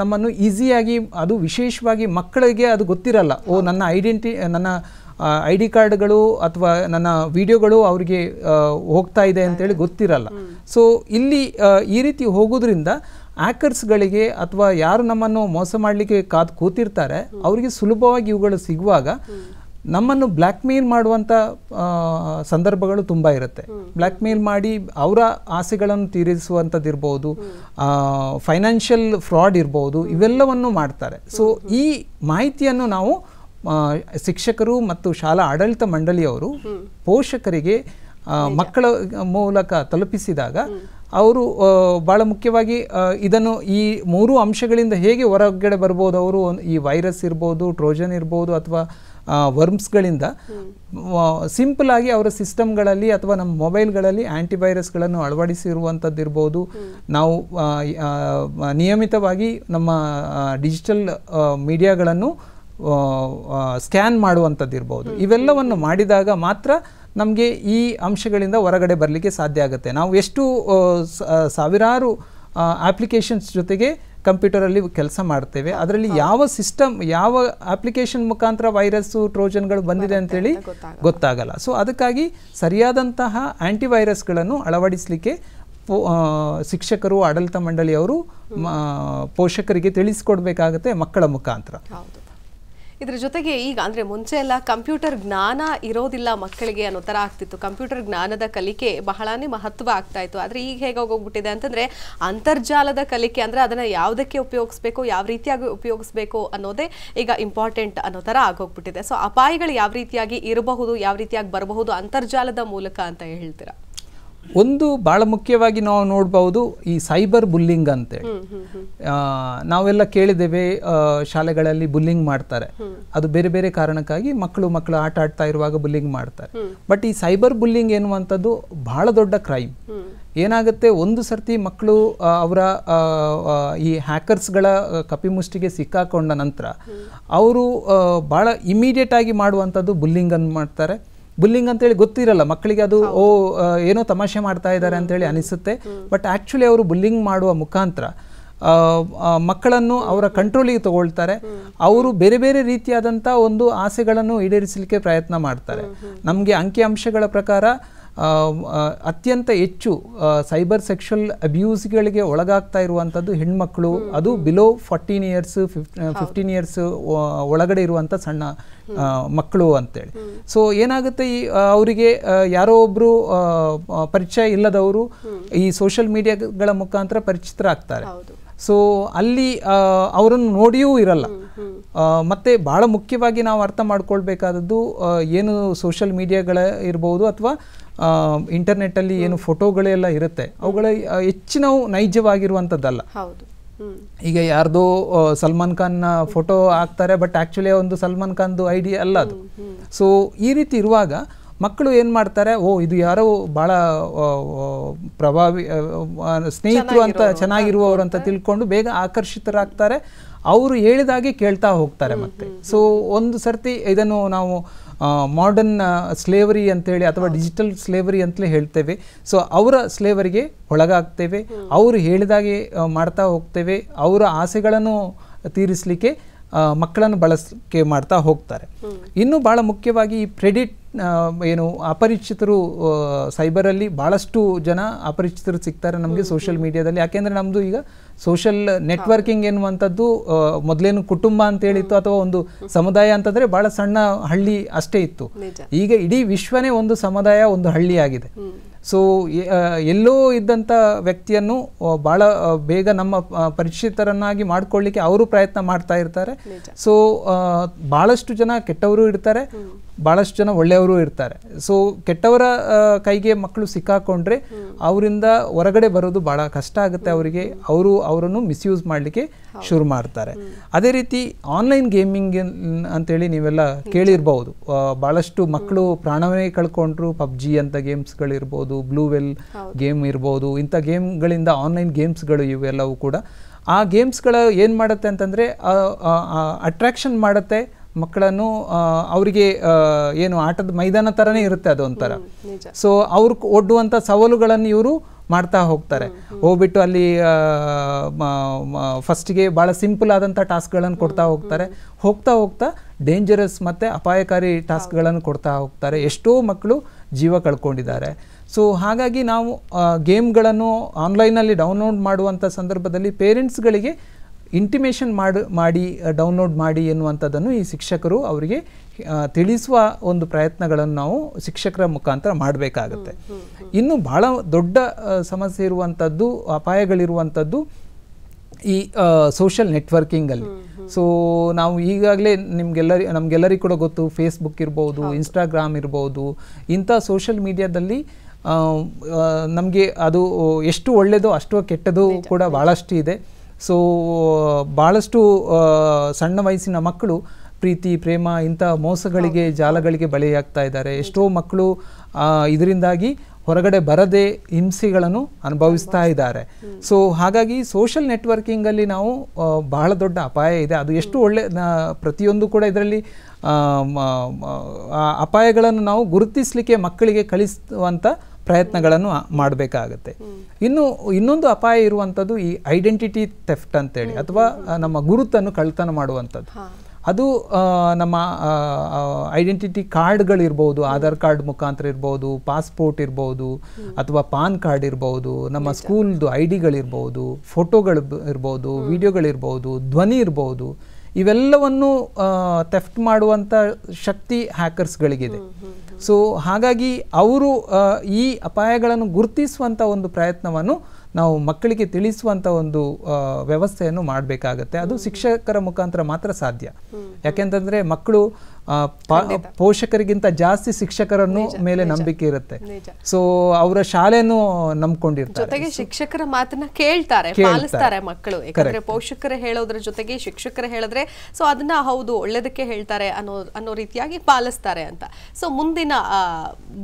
Speaker 2: ನಮ್ಮನ್ನು ಈಸಿಯಾಗಿ ಅದು ವಿಶೇಷವಾಗಿ ಮಕ್ಕಳಿಗೆ ಅದು ಗೊತ್ತಿರಲ್ಲ ಓ ನನ್ನ ಐಡೆಂಟಿ ನನ್ನ ಐ ಡಿ ಕಾರ್ಡ್ಗಳು ಅಥವಾ ನನ್ನ ವಿಡಿಯೋಗಳು ಅವರಿಗೆ ಹೋಗ್ತಾ ಇದೆ ಅಂತೇಳಿ ಗೊತ್ತಿರಲ್ಲ ಸೊ ಇಲ್ಲಿ ಈ ರೀತಿ ಹೋಗೋದ್ರಿಂದ ಆ್ಯಕರ್ಸ್ಗಳಿಗೆ ಅಥವಾ ಯಾರು ನಮ್ಮನ್ನು ಮೋಸ ಮಾಡಲಿಕ್ಕೆ ಕಾದು ಕೂತಿರ್ತಾರೆ ಅವರಿಗೆ ಸುಲಭವಾಗಿ ಇವುಗಳು ಸಿಗುವಾಗ ನಮ್ಮನ್ನು ಬ್ಲ್ಯಾಕ್ ಮೇಲ್ ಮಾಡುವಂಥ ಸಂದರ್ಭಗಳು ತುಂಬ ಇರುತ್ತೆ ಬ್ಲ್ಯಾಕ್ ಮೇಲ್ ಮಾಡಿ ಅವರ ಆಸೆಗಳನ್ನು ತೀರಿಸುವಂಥದ್ದು ಇರ್ಬೋದು ಫೈನಾನ್ಷಿಯಲ್ ಫ್ರಾಡ್ ಇರ್ಬೋದು ಇವೆಲ್ಲವನ್ನು ಮಾಡ್ತಾರೆ ಸೊ ಈ ಮಾಹಿತಿಯನ್ನು ನಾವು ಶಿಕ್ಷಕರು ಮತ್ತು ಶಾಲಾ ಆಡಳಿತ ಮಂಡಳಿಯವರು ಪೋಷಕರಿಗೆ ಮಕ್ಕಳ ಮೂಲಕ ತಲುಪಿಸಿದಾಗ ಅವರು ಭಾಳ ಮುಖ್ಯವಾಗಿ ಇದನ್ನು ಈ ಮೂರು ಅಂಶಗಳಿಂದ ಹೇಗೆ ಹೊರಗಡೆ ಬರ್ಬೋದು ಅವರು ಈ ವೈರಸ್ ಇರ್ಬೋದು ಟ್ರೋಜನ್ ಇರ್ಬೋದು ಅಥವಾ ವರ್ಮ್ಸ್ಗಳಿಂದ ಸಿಂಪಲ್ ಆಗಿ ಅವರ ಸಿಸ್ಟಮ್ಗಳಲ್ಲಿ ಅಥವಾ ನಮ್ಮ ಮೊಬೈಲ್ಗಳಲ್ಲಿ ಆ್ಯಂಟಿವೈರಸ್ಗಳನ್ನು ಅಳವಡಿಸಿರುವಂಥದ್ದು ಇರ್ಬೋದು ನಾವು ನಿಯಮಿತವಾಗಿ ನಮ್ಮ ಡಿಜಿಟಲ್ ಮೀಡಿಯಾಗಳನ್ನು ಸ್ಕ್ಯಾನ್ ಮಾಡುವಂಥದ್ದು ಇರ್ಬೋದು ಇವೆಲ್ಲವನ್ನು ಮಾಡಿದಾಗ ಮಾತ್ರ ನಮಗೆ ಈ ಅಂಶಗಳಿಂದ ಹೊರಗಡೆ ಬರಲಿಕ್ಕೆ ಸಾಧ್ಯ ಆಗುತ್ತೆ ನಾವು ಎಷ್ಟು ಸಾವಿರಾರು ಅಪ್ಲಿಕೇಶನ್ಸ್ ಜೊತೆಗೆ ಕಂಪ್ಯೂಟರಲ್ಲಿ ಕೆಲಸ ಮಾಡ್ತೇವೆ ಅದರಲ್ಲಿ ಯಾವ ಸಿಸ್ಟಮ್ ಯಾವ ಅಪ್ಲಿಕೇಶನ್ ಮುಖಾಂತರ ವೈರಸ್ಸು ಟ್ರೋಜನ್ಗಳು ಬಂದಿದೆ ಅಂತೇಳಿ ಗೊತ್ತಾಗಲ್ಲ ಸೊ ಅದಕ್ಕಾಗಿ ಸರಿಯಾದಂತಹ ಆ್ಯಂಟಿವೈರಸ್ಗಳನ್ನು ಅಳವಡಿಸಲಿಕ್ಕೆ ಶಿಕ್ಷಕರು ಆಡಳಿತ ಮಂಡಳಿಯವರು ಪೋಷಕರಿಗೆ ತಿಳಿಸಿಕೊಡ್ಬೇಕಾಗತ್ತೆ ಮಕ್ಕಳ ಮುಖಾಂತರ
Speaker 1: ಇದ್ರ ಜೊತೆಗೆ ಈಗ ಅಂದರೆ ಮುಂಚೆ ಎಲ್ಲ ಕಂಪ್ಯೂಟರ್ ಜ್ಞಾನ ಇರೋದಿಲ್ಲ ಮಕ್ಕಳಿಗೆ ಅನ್ನೋ ಥರ ಆಗ್ತಿತ್ತು ಕಂಪ್ಯೂಟರ್ ಜ್ಞಾನದ ಕಲಿಕೆ ಬಹಳನೇ ಮಹತ್ವ ಆಗ್ತಾ ಇತ್ತು ಆದರೆ ಈಗ ಹೋಗ್ಬಿಟ್ಟಿದೆ ಅಂತಂದರೆ ಅಂತರ್ಜಾಲದ ಕಲಿಕೆ ಅಂದರೆ ಅದನ್ನು ಯಾವುದಕ್ಕೆ ಉಪಯೋಗಿಸ್ಬೇಕು ಯಾವ ರೀತಿಯಾಗಿ ಉಪಯೋಗಿಸ್ಬೇಕು ಅನ್ನೋದೇ ಈಗ ಇಂಪಾರ್ಟೆಂಟ್ ಅನ್ನೋ ಥರ ಆಗೋಗ್ಬಿಟ್ಟಿದೆ ಸೊ ಅಪಾಯಗಳು ಯಾವ ರೀತಿಯಾಗಿ ಇರಬಹುದು ಯಾವ ರೀತಿಯಾಗಿ ಬರಬಹುದು ಅಂತರ್ಜಾಲದ ಮೂಲಕ ಅಂತ ಹೇಳ್ತೀರಾ
Speaker 2: ಒಂದು ಬಹಳ ಮುಖ್ಯವಾಗಿ ನಾವು ನೋಡ್ಬೋದು ಈ ಸೈಬರ್ ಬುಲ್ಲಿಂಗ್ ಅಂತೇಳಿ ನಾವೆಲ್ಲ ಕೇಳಿದ್ದೇವೆ ಶಾಲೆಗಳಲ್ಲಿ ಬುಲ್ಲಿಂಗ್ ಮಾಡ್ತಾರೆ ಅದು ಬೇರೆ ಬೇರೆ ಕಾರಣಕ್ಕಾಗಿ ಮಕ್ಕಳು ಮಕ್ಕಳು ಆಟ ಆಡ್ತಾ ಇರುವಾಗ ಬುಲ್ಲಿಂಗ್ ಮಾಡ್ತಾರೆ ಬಟ್ ಈ ಸೈಬರ್ ಬುಲ್ಲಿಂಗ್ ಎನ್ನುವಂಥದ್ದು ಬಹಳ ದೊಡ್ಡ ಕ್ರೈಮ್ ಏನಾಗುತ್ತೆ ಒಂದು ಸರ್ತಿ ಮಕ್ಕಳು ಅವರ ಈ ಹ್ಯಾಕರ್ಸ್ಗಳ ಕಪಿಮುಷ್ಟಿಗೆ ಸಿಕ್ಕಾಕೊಂಡ ನಂತರ ಅವರು ಭಾಳ ಆಗಿ ಮಾಡುವಂಥದ್ದು ಬುಲ್ಲಿಂಗನ್ನು ಮಾಡ್ತಾರೆ ಬುಲ್ಲಿಂಗ್ ಅಂತೇಳಿ ಗೊತ್ತಿರಲ್ಲ ಮಕ್ಕಳಿಗೆ ಅದು ಓ ಏನೋ ತಮಾಷೆ ಮಾಡ್ತಾ ಇದ್ದಾರೆ ಅಂತೇಳಿ ಅನಿಸುತ್ತೆ ಬಟ್ ಆ್ಯಕ್ಚುಲಿ ಅವರು ಬುಲ್ಲಿಂಗ್ ಮಾಡುವ ಮುಖಾಂತರ ಮಕ್ಕಳನ್ನು ಅವರ ಕಂಟ್ರೋಲಿಗೆ ತಗೊಳ್ತಾರೆ ಅವರು ಬೇರೆ ಬೇರೆ ರೀತಿಯಾದಂಥ ಒಂದು ಆಸೆಗಳನ್ನು ಈಡೇರಿಸಲಿಕ್ಕೆ ಪ್ರಯತ್ನ ಮಾಡ್ತಾರೆ ನಮಗೆ ಅಂಕಿಅಂಶಗಳ ಪ್ರಕಾರ ಅತ್ಯಂತ ಹೆಚ್ಚು ಸೈಬರ್ ಸೆಕ್ಷುವಲ್ ಅಬ್ಯೂಸ್ಗಳಿಗೆ ಒಳಗಾಗ್ತಾ ಇರುವಂಥದ್ದು ಹೆಣ್ಮಕ್ಳು ಅದು below fourteen years fifteen years ಒಳಗಡೆ ಇರುವಂಥ ಸಣ್ಣ ಮಕ್ಕಳು ಅಂತೇಳಿ ಸೊ ಏನಾಗುತ್ತೆ ಈ ಅವರಿಗೆ ಯಾರೋ ಒಬ್ಬರು ಪರಿಚಯ ಇಲ್ಲದವರು ಈ ಸೋಷಿಯಲ್ ಮೀಡಿಯಾಗಳ ಮುಖಾಂತರ ಪರಿಚಿತರಾಗ್ತಾರೆ ಸೊ ಅಲ್ಲಿ ಅವರನ್ನು ನೋಡಿಯೂ ಇರಲ್ಲ ಮತ್ತೆ ಬಹಳ ಮುಖ್ಯವಾಗಿ ನಾವು ಅರ್ಥ ಮಾಡ್ಕೊಳ್ಬೇಕಾದದ್ದು ಏನು ಸೋಷಿಯಲ್ ಮೀಡಿಯಾಗಳ ಇರ್ಬೋದು ಅಥವಾ ಇಂಟರ್ನೆಟ್ಟಲ್ಲಿ ಏನು ಫೋಟೋಗಳೆಲ್ಲ ಇರುತ್ತೆ ಅವುಗಳ ಹೆಚ್ಚಿನವು ನೈಜವಾಗಿರುವಂಥದ್ದಲ್ಲ ಈಗ ಯಾರ್ದೋ ಸಲ್ಮಾನ್ ಖಾನ್ ಫೋಟೋ ಹಾಕ್ತಾರೆ ಬಟ್ ಆ್ಯಕ್ಚುಲಿ ಒಂದು ಸಲ್ಮಾನ್ ಖಾನ್ದು ಐಡಿಯಾ ಅಲ್ಲ ಅದು ಸೊ ಈ ರೀತಿ ಇರುವಾಗ ಮಕ್ಕಳು ಏನು ಮಾಡ್ತಾರೆ ಓ ಇದು ಯಾರೋ ಭಾಳ ಪ್ರಭಾವಿ ಸ್ನೇಹಿತರು ಅಂತ ಚೆನ್ನಾಗಿರುವವರು ಅಂತ ತಿಳ್ಕೊಂಡು ಬೇಗ ಆಕರ್ಷಿತರಾಗ್ತಾರೆ ಅವರು ಹೇಳಿದಾಗೆ ಕೇಳ್ತಾ ಹೋಗ್ತಾರೆ ಮತ್ತೆ ಸೊ ಒಂದು ಸರ್ತಿ ಇದನ್ನು ನಾವು ಮಾಡರ್ನ್ ಸ್ಲೇವರಿ ಅಂತೇಳಿ ಅಥವಾ ಡಿಜಿಟಲ್ ಸ್ಲೇವರಿ ಅಂತಲೇ ಹೇಳ್ತೇವೆ ಸೊ ಅವರ ಸ್ಲೇವರಿಗೆ ಒಳಗಾಗ್ತೇವೆ ಅವರು ಹೇಳಿದಾಗೆ ಮಾಡ್ತಾ ಹೋಗ್ತೇವೆ ಅವರ ಆಸೆಗಳನ್ನು ತೀರಿಸಲಿಕ್ಕೆ ಮಕ್ಕಳನ್ನು ಬಳಸಿಕೆ ಮಾಡ್ತಾ ಹೋಗ್ತಾರೆ ಇನ್ನೂ ಭಾಳ ಮುಖ್ಯವಾಗಿ ಈ ಕ್ರೆಡಿಟ್ ಏನು ಅಪರಿಚಿತರು ಸೈಬರಲ್ಲಿ ಭಾಳಷ್ಟು ಜನ ಅಪರಿಚಿತರು ಸಿಗ್ತಾರೆ ನಮಗೆ ಸೋಷಿಯಲ್ ಮೀಡಿಯಾದಲ್ಲಿ ಯಾಕೆಂದರೆ ನಮ್ಮದು ಈಗ ಸೋಷಿಯಲ್ ನೆಟ್ವರ್ಕಿಂಗ್ ಎನ್ನುವಂಥದ್ದು ಮೊದಲೇನು ಕುಟುಂಬ ಅಂತೇಳಿತ್ತು ಅಥವಾ ಒಂದು ಸಮುದಾಯ ಅಂತಂದರೆ ಭಾಳ ಸಣ್ಣ ಹಳ್ಳಿ ಅಷ್ಟೇ ಇತ್ತು ಈಗ ಇಡೀ ವಿಶ್ವನೇ ಒಂದು ಸಮುದಾಯ ಒಂದು ಹಳ್ಳಿಯಾಗಿದೆ ಸೊ ಎಲ್ಲೋ ಇದ್ದಂಥ ವ್ಯಕ್ತಿಯನ್ನು ಭಾಳ ಬೇಗ ನಮ್ಮ ಪರಿಚಿತರನ್ನಾಗಿ ಮಾಡ್ಕೊಳ್ಳಿಕ್ಕೆ ಅವರು ಪ್ರಯತ್ನ ಮಾಡ್ತಾ ಇರ್ತಾರೆ ಸೊ ಭಾಳಷ್ಟು ಜನ ಕೆಟ್ಟವರು ಇರ್ತಾರೆ ಭಾಳಷ್ಟು ಜನ ಒಳ್ಳೆಯವರು ಇರ್ತಾರೆ ಸೊ ಕೆಟ್ಟವರ ಕೈಗೆ ಮಕ್ಕಳು ಸಿಕ್ಕಾಕೊಂಡ್ರೆ ಅವರಿಂದ ಹೊರಗಡೆ ಬರೋದು ಭಾಳ ಕಷ್ಟ ಆಗುತ್ತೆ ಅವರಿಗೆ ಅವರು ಅವರನ್ನು ಮಿಸ್ಯೂಸ್ ಮಾಡಲಿಕ್ಕೆ ಶುರು ಮಾಡ್ತಾರೆ ಅದೇ ರೀತಿ ಆನ್ಲೈನ್ ಗೇಮಿಂಗ್ ಅಂತೇಳಿ ನೀವೆಲ್ಲ ಕೇಳಿರ್ಬೋದು ಭಾಳಷ್ಟು ಮಕ್ಕಳು ಪ್ರಾಣವೇ ಕಳ್ಕೊಂಡ್ರು ಪಬ್ಜಿ ಅಂತ ಗೇಮ್ಸ್ಗಳಿರ್ಬೋದು ಬ್ಲೂವೆಲ್ ಗೇಮ್ ಇರ್ಬೋದು ಇಂಥ ಗೇಮ್ಗಳಿಂದ ಆನ್ಲೈನ್ ಗೇಮ್ಸ್ಗಳು ಇವೆಲ್ಲವೂ ಕೂಡ ಆ ಗೇಮ್ಸ್ಗಳ ಏನು ಮಾಡುತ್ತೆ ಅಂತಂದರೆ ಅಟ್ರ್ಯಾಕ್ಷನ್ ಮಾಡುತ್ತೆ ಮಕ್ಕಳನ್ನು ಅವರಿಗೆ ಏನು ಆಟದ ಮೈದಾನ ಥರನೇ ಇರುತ್ತೆ ಅದೊಂಥರ ಸೊ ಅವ್ರ ಒಡ್ಡುವಂಥ ಸವಾಲುಗಳನ್ನು ಇವರು ಮಾಡ್ತಾ ಹೋಗ್ತಾರೆ ಹೋಗ್ಬಿಟ್ಟು ಅಲ್ಲಿ ಫಸ್ಟ್ಗೆ ಭಾಳ ಸಿಂಪಲ್ ಆದಂಥ ಟಾಸ್ಕ್ಗಳನ್ನು ಕೊಡ್ತಾ ಹೋಗ್ತಾರೆ ಹೋಗ್ತಾ ಹೋಗ್ತಾ ಡೇಂಜರಸ್ ಮತ್ತು ಅಪಾಯಕಾರಿ ಟಾಸ್ಕ್ಗಳನ್ನು ಕೊಡ್ತಾ ಹೋಗ್ತಾರೆ ಎಷ್ಟೋ ಮಕ್ಕಳು ಜೀವ ಕಳ್ಕೊಂಡಿದ್ದಾರೆ ಸೊ ಹಾಗಾಗಿ ನಾವು ಗೇಮ್ಗಳನ್ನು ಆನ್ಲೈನಲ್ಲಿ ಡೌನ್ಲೋಡ್ ಮಾಡುವಂಥ ಸಂದರ್ಭದಲ್ಲಿ ಪೇರೆಂಟ್ಸ್ಗಳಿಗೆ ಇಂಟಿಮೇಷನ್ ಮಾಡು ಮಾಡಿ ಡೌನ್ಲೋಡ್ ಮಾಡಿ ಎನ್ನುವಂಥದ್ದನ್ನು ಈ ಶಿಕ್ಷಕರು ಅವರಿಗೆ ತಿಳಿಸುವ ಒಂದು ಪ್ರಯತ್ನಗಳನ್ನು ನಾವು ಶಿಕ್ಷಕರ ಮುಖಾಂತರ ಮಾಡಬೇಕಾಗತ್ತೆ ಇನ್ನು ಬಹಳ ದೊಡ್ಡ ಸಮಸ್ಯೆ ಇರುವಂಥದ್ದು ಅಪಾಯಗಳಿರುವಂಥದ್ದು ಈ ಸೋಷಲ್ ನೆಟ್ವರ್ಕಿಂಗಲ್ಲಿ ಸೊ ನಾವು ಈಗಾಗಲೇ ನಿಮಗೆಲ್ಲರಿ ನಮಗೆಲ್ಲರಿಗೂ ಕೂಡ ಗೊತ್ತು ಫೇಸ್ಬುಕ್ ಇರ್ಬೋದು ಇನ್ಸ್ಟಾಗ್ರಾಮ್ ಇರ್ಬೋದು ಇಂಥ ಸೋಷಲ್ ಮೀಡಿಯಾದಲ್ಲಿ ನಮಗೆ ಅದು ಎಷ್ಟು ಒಳ್ಳೆಯದೋ ಅಷ್ಟು ಕೆಟ್ಟದು ಕೂಡ ಭಾಳಷ್ಟು ಇದೆ ಸೊ ಭಾಳಷ್ಟು ಸಣ್ಣ ವಯಸ್ಸಿನ ಮಕ್ಕಳು ಪ್ರೀತಿ ಪ್ರೇಮ ಇಂಥ ಮೋಸಗಳಿಗೆ ಜಾಲಗಳಿಗೆ ಬಲಿಯಾಗ್ತಾ ಇದ್ದಾರೆ ಎಷ್ಟೋ ಮಕ್ಕಳು ಇದರಿಂದಾಗಿ ಹೊರಗಡೆ ಬರದೆ ಹಿಂಸೆಗಳನ್ನು ಅನುಭವಿಸ್ತಾ ಇದ್ದಾರೆ ಸೊ ಹಾಗಾಗಿ ಸೋಷಲ್ ನೆಟ್ವರ್ಕಿಂಗಲ್ಲಿ ನಾವು ಬಹಳ ದೊಡ್ಡ ಅಪಾಯ ಇದೆ ಅದು ಎಷ್ಟು ಒಳ್ಳೆ ಪ್ರತಿಯೊಂದು ಕೂಡ ಇದರಲ್ಲಿ ಅಪಾಯಗಳನ್ನು ನಾವು ಗುರುತಿಸಲಿಕ್ಕೆ ಮಕ್ಕಳಿಗೆ ಕಳಿಸುವಂಥ ಪ್ರಯತ್ನಗಳನ್ನು ಮಾಡಬೇಕಾಗತ್ತೆ ಇನ್ನು ಇನ್ನೊಂದು ಅಪಾಯ ಇರುವಂಥದ್ದು ಈ ಐಡೆಂಟಿಟಿ ಥೆಫ್ಟ್ ಅಂತೇಳಿ ಅಥವಾ ನಮ್ಮ ಗುರುತನ್ನು ಕಳ್ತನ ಮಾಡುವಂಥದ್ದು ಅದು ನಮ್ಮ ಐಡೆಂಟಿಟಿ ಕಾರ್ಡ್ಗಳಿರ್ಬೋದು ಆಧಾರ್ ಕಾರ್ಡ್ ಮುಖಾಂತರ ಇರ್ಬೋದು ಪಾಸ್ಪೋರ್ಟ್ ಇರ್ಬೋದು ಅಥವಾ ಪಾನ್ ಕಾರ್ಡ್ ಇರ್ಬೋದು ನಮ್ಮ ಸ್ಕೂಲ್ದು ಐ ಡಿಗಳಿರ್ಬೋದು ಫೋಟೋಗಳು ಇರ್ಬೋದು ವಿಡಿಯೋಗಳಿರ್ಬೋದು ಧ್ವನಿ ಇರ್ಬೋದು ಇವೆಲ್ಲವನ್ನು ತೆಫ್ಟ್ ಮಾಡುವಂಥ ಶಕ್ತಿ ಹ್ಯಾಕರ್ಸ್ಗಳಿಗಿದೆ ಸೊ ಹಾಗಾಗಿ ಅವರು ಈ ಅಪಾಯಗಳನ್ನು ಗುರುತಿಸುವಂಥ ಒಂದು ಪ್ರಯತ್ನವನ್ನು ನಾವು ಮಕ್ಕಳಿಗೆ ತಿಳಿಸುವಂಥ ಒಂದು ವ್ಯವಸ್ಥೆಯನ್ನು ಮಾಡಬೇಕಾಗತ್ತೆ ಅದು ಶಿಕ್ಷಕರ ಮುಖಾಂತರ ಮಾತ್ರ ಸಾಧ್ಯ ಯಾಕೆಂತಂದರೆ ಮಕ್ಕಳು ಪೋಷಕರಿಗಿಂತ ಜಾಸ್ತಿ ಶಿಕ್ಷಕರನ್ನು ಮೇಲೆ ನಂಬಿಕೆ ಇರುತ್ತೆ ಸೊ ಅವರ ಶಾಲೆಯನ್ನು ನಂಬ್ಕೊಂಡಿರ್ತಾರೆ ಜೊತೆಗೆ
Speaker 1: ಶಿಕ್ಷಕರ ಮಾತನ್ನ ಕೇಳ್ತಾರೆ ಪಾಲಿಸ್ತಾರೆ ಮಕ್ಕಳು ಯಾಕಂದ್ರೆ ಪೋಷಕರು ಹೇಳೋದ್ರ ಜೊತೆಗೆ ಶಿಕ್ಷಕರ ಹೇಳಿದ್ರೆ ಸೊ ಅದನ್ನ ಹೌದು ಒಳ್ಳೇದಕ್ಕೆ ಹೇಳ್ತಾರೆ ಅನ್ನೋ ಅನ್ನೋ ರೀತಿಯಾಗಿ ಪಾಲಿಸ್ತಾರೆ ಅಂತ ಸೊ ಮುಂದಿನ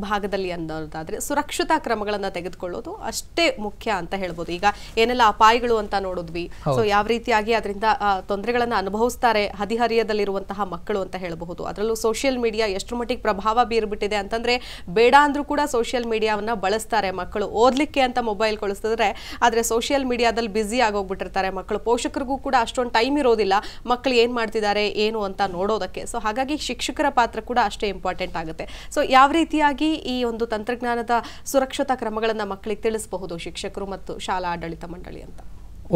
Speaker 1: ಭಾಗದಲ್ಲಿ ಅನ್ನೋದಾದ್ರೆ ಸುರಕ್ಷತಾ ಕ್ರಮಗಳನ್ನ ತೆಗೆದುಕೊಳ್ಳೋದು ಅಷ್ಟೇ ಮುಖ್ಯ ಅಂತ ಹೇಳ್ಬೋದು ಈಗ ಏನೆಲ್ಲ ಅಪಾಯಗಳು ಅಂತ ನೋಡಿದ್ವಿ ಸೊ ಯಾವ ರೀತಿಯಾಗಿ ಅದರಿಂದ ತೊಂದರೆಗಳನ್ನ ಅನುಭವಿಸ್ತಾರೆ ಹದಿಹರಿಯದಲ್ಲಿರುವಂತಹ ಮಕ್ಕಳು ಅಂತ ಹೇಳಬಹುದು ಅದರಲ್ಲೂ ಸೋಷಿಯಲ್ ಮೀಡಿಯಾ ಎಷ್ಟು ಮಟ್ಟಿಗೆ ಪ್ರಭಾವ ಬೀರ್ಬಿಟ್ಟಿದೆ ಅಂತಂದರೆ ಬೇಡ ಅಂದರೂ ಕೂಡ ಸೋಷಿಯಲ್ ಮೀಡಿಯಾವನ್ನ ಬಳಸ್ತಾರೆ ಮಕ್ಕಳು ಓದ್ಲಿಕ್ಕೆ ಅಂತ ಮೊಬೈಲ್ ಕಳಿಸ್ತಿದ್ರೆ ಆದರೆ ಸೋಷಿಯಲ್ ಮೀಡಿಯಾದಲ್ಲಿ ಬ್ಯುಸಿ ಆಗೋಗ್ಬಿಟ್ಟಿರ್ತಾರೆ ಮಕ್ಕಳು ಪೋಷಕರಿಗೂ ಕೂಡ ಅಷ್ಟೊಂದು ಟೈಮ್ ಇರೋದಿಲ್ಲ ಮಕ್ಕಳು ಏನು ಮಾಡ್ತಿದ್ದಾರೆ ಏನು ಅಂತ ನೋಡೋದಕ್ಕೆ ಸೊ ಹಾಗಾಗಿ ಶಿಕ್ಷಕರ ಪಾತ್ರ ಕೂಡ ಅಷ್ಟೇ ಇಂಪಾರ್ಟೆಂಟ್ ಆಗುತ್ತೆ ಸೊ ಯಾವ ರೀತಿಯಾಗಿ ಈ ಒಂದು ತಂತ್ರಜ್ಞಾನದ ಸುರಕ್ಷತಾ ಕ್ರಮಗಳನ್ನು ಮಕ್ಕಳಿಗೆ ತಿಳಿಸಬಹುದು ಶಿಕ್ಷಕರು ಮತ್ತು ಶಾಲಾ ಆಡಳಿತ ಮಂಡಳಿ ಅಂತ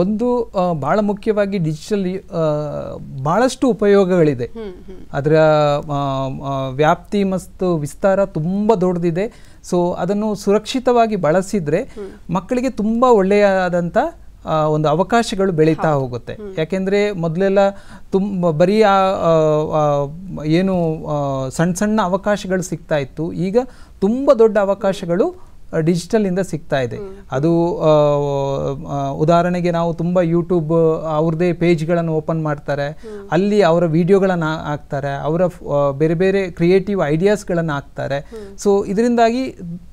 Speaker 2: ಒಂದು ಭಾಳ ಮುಖ್ಯವಾಗಿ ಡಿಜಿಟಲ್ ಬಹಳಷ್ಟು ಉಪಯೋಗಗಳಿದೆ ಅದರ ವ್ಯಾಪ್ತಿ ಮತ್ತು ವಿಸ್ತಾರ ತುಂಬ ದೊಡ್ಡದಿದೆ ಸೊ ಅದನ್ನು ಸುರಕ್ಷಿತವಾಗಿ ಬಳಸಿದರೆ ಮಕ್ಕಳಿಗೆ ತುಂಬ ಒಳ್ಳೆಯಾದಂಥ ಒಂದು ಅವಕಾಶಗಳು ಬೆಳೀತಾ ಹೋಗುತ್ತೆ ಯಾಕೆಂದರೆ ಮೊದಲೆಲ್ಲ ತುಂಬ ಬರೀ ಏನು ಸಣ್ಣ ಸಣ್ಣ ಅವಕಾಶಗಳು ಸಿಗ್ತಾ ಇತ್ತು ಈಗ ತುಂಬ ದೊಡ್ಡ ಅವಕಾಶಗಳು ಡಿಜಿಟಲಿಂದ ಸಿಗ್ತಾ ಇದೆ ಅದು ಉದಾಹರಣೆಗೆ ನಾವು ತುಂಬ ಯೂಟ್ಯೂಬ್ ಅವ್ರದ್ದೇ ಪೇಜ್ಗಳನ್ನು ಓಪನ್ ಮಾಡ್ತಾರೆ ಅಲ್ಲಿ ಅವರ ವಿಡಿಯೋಗಳನ್ನು ಹಾಕ್ತಾರೆ ಅವರ ಬೇರೆ ಬೇರೆ ಕ್ರಿಯೇಟಿವ್ ಐಡಿಯಾಸ್ಗಳನ್ನು ಹಾಕ್ತಾರೆ ಸೊ ಇದರಿಂದಾಗಿ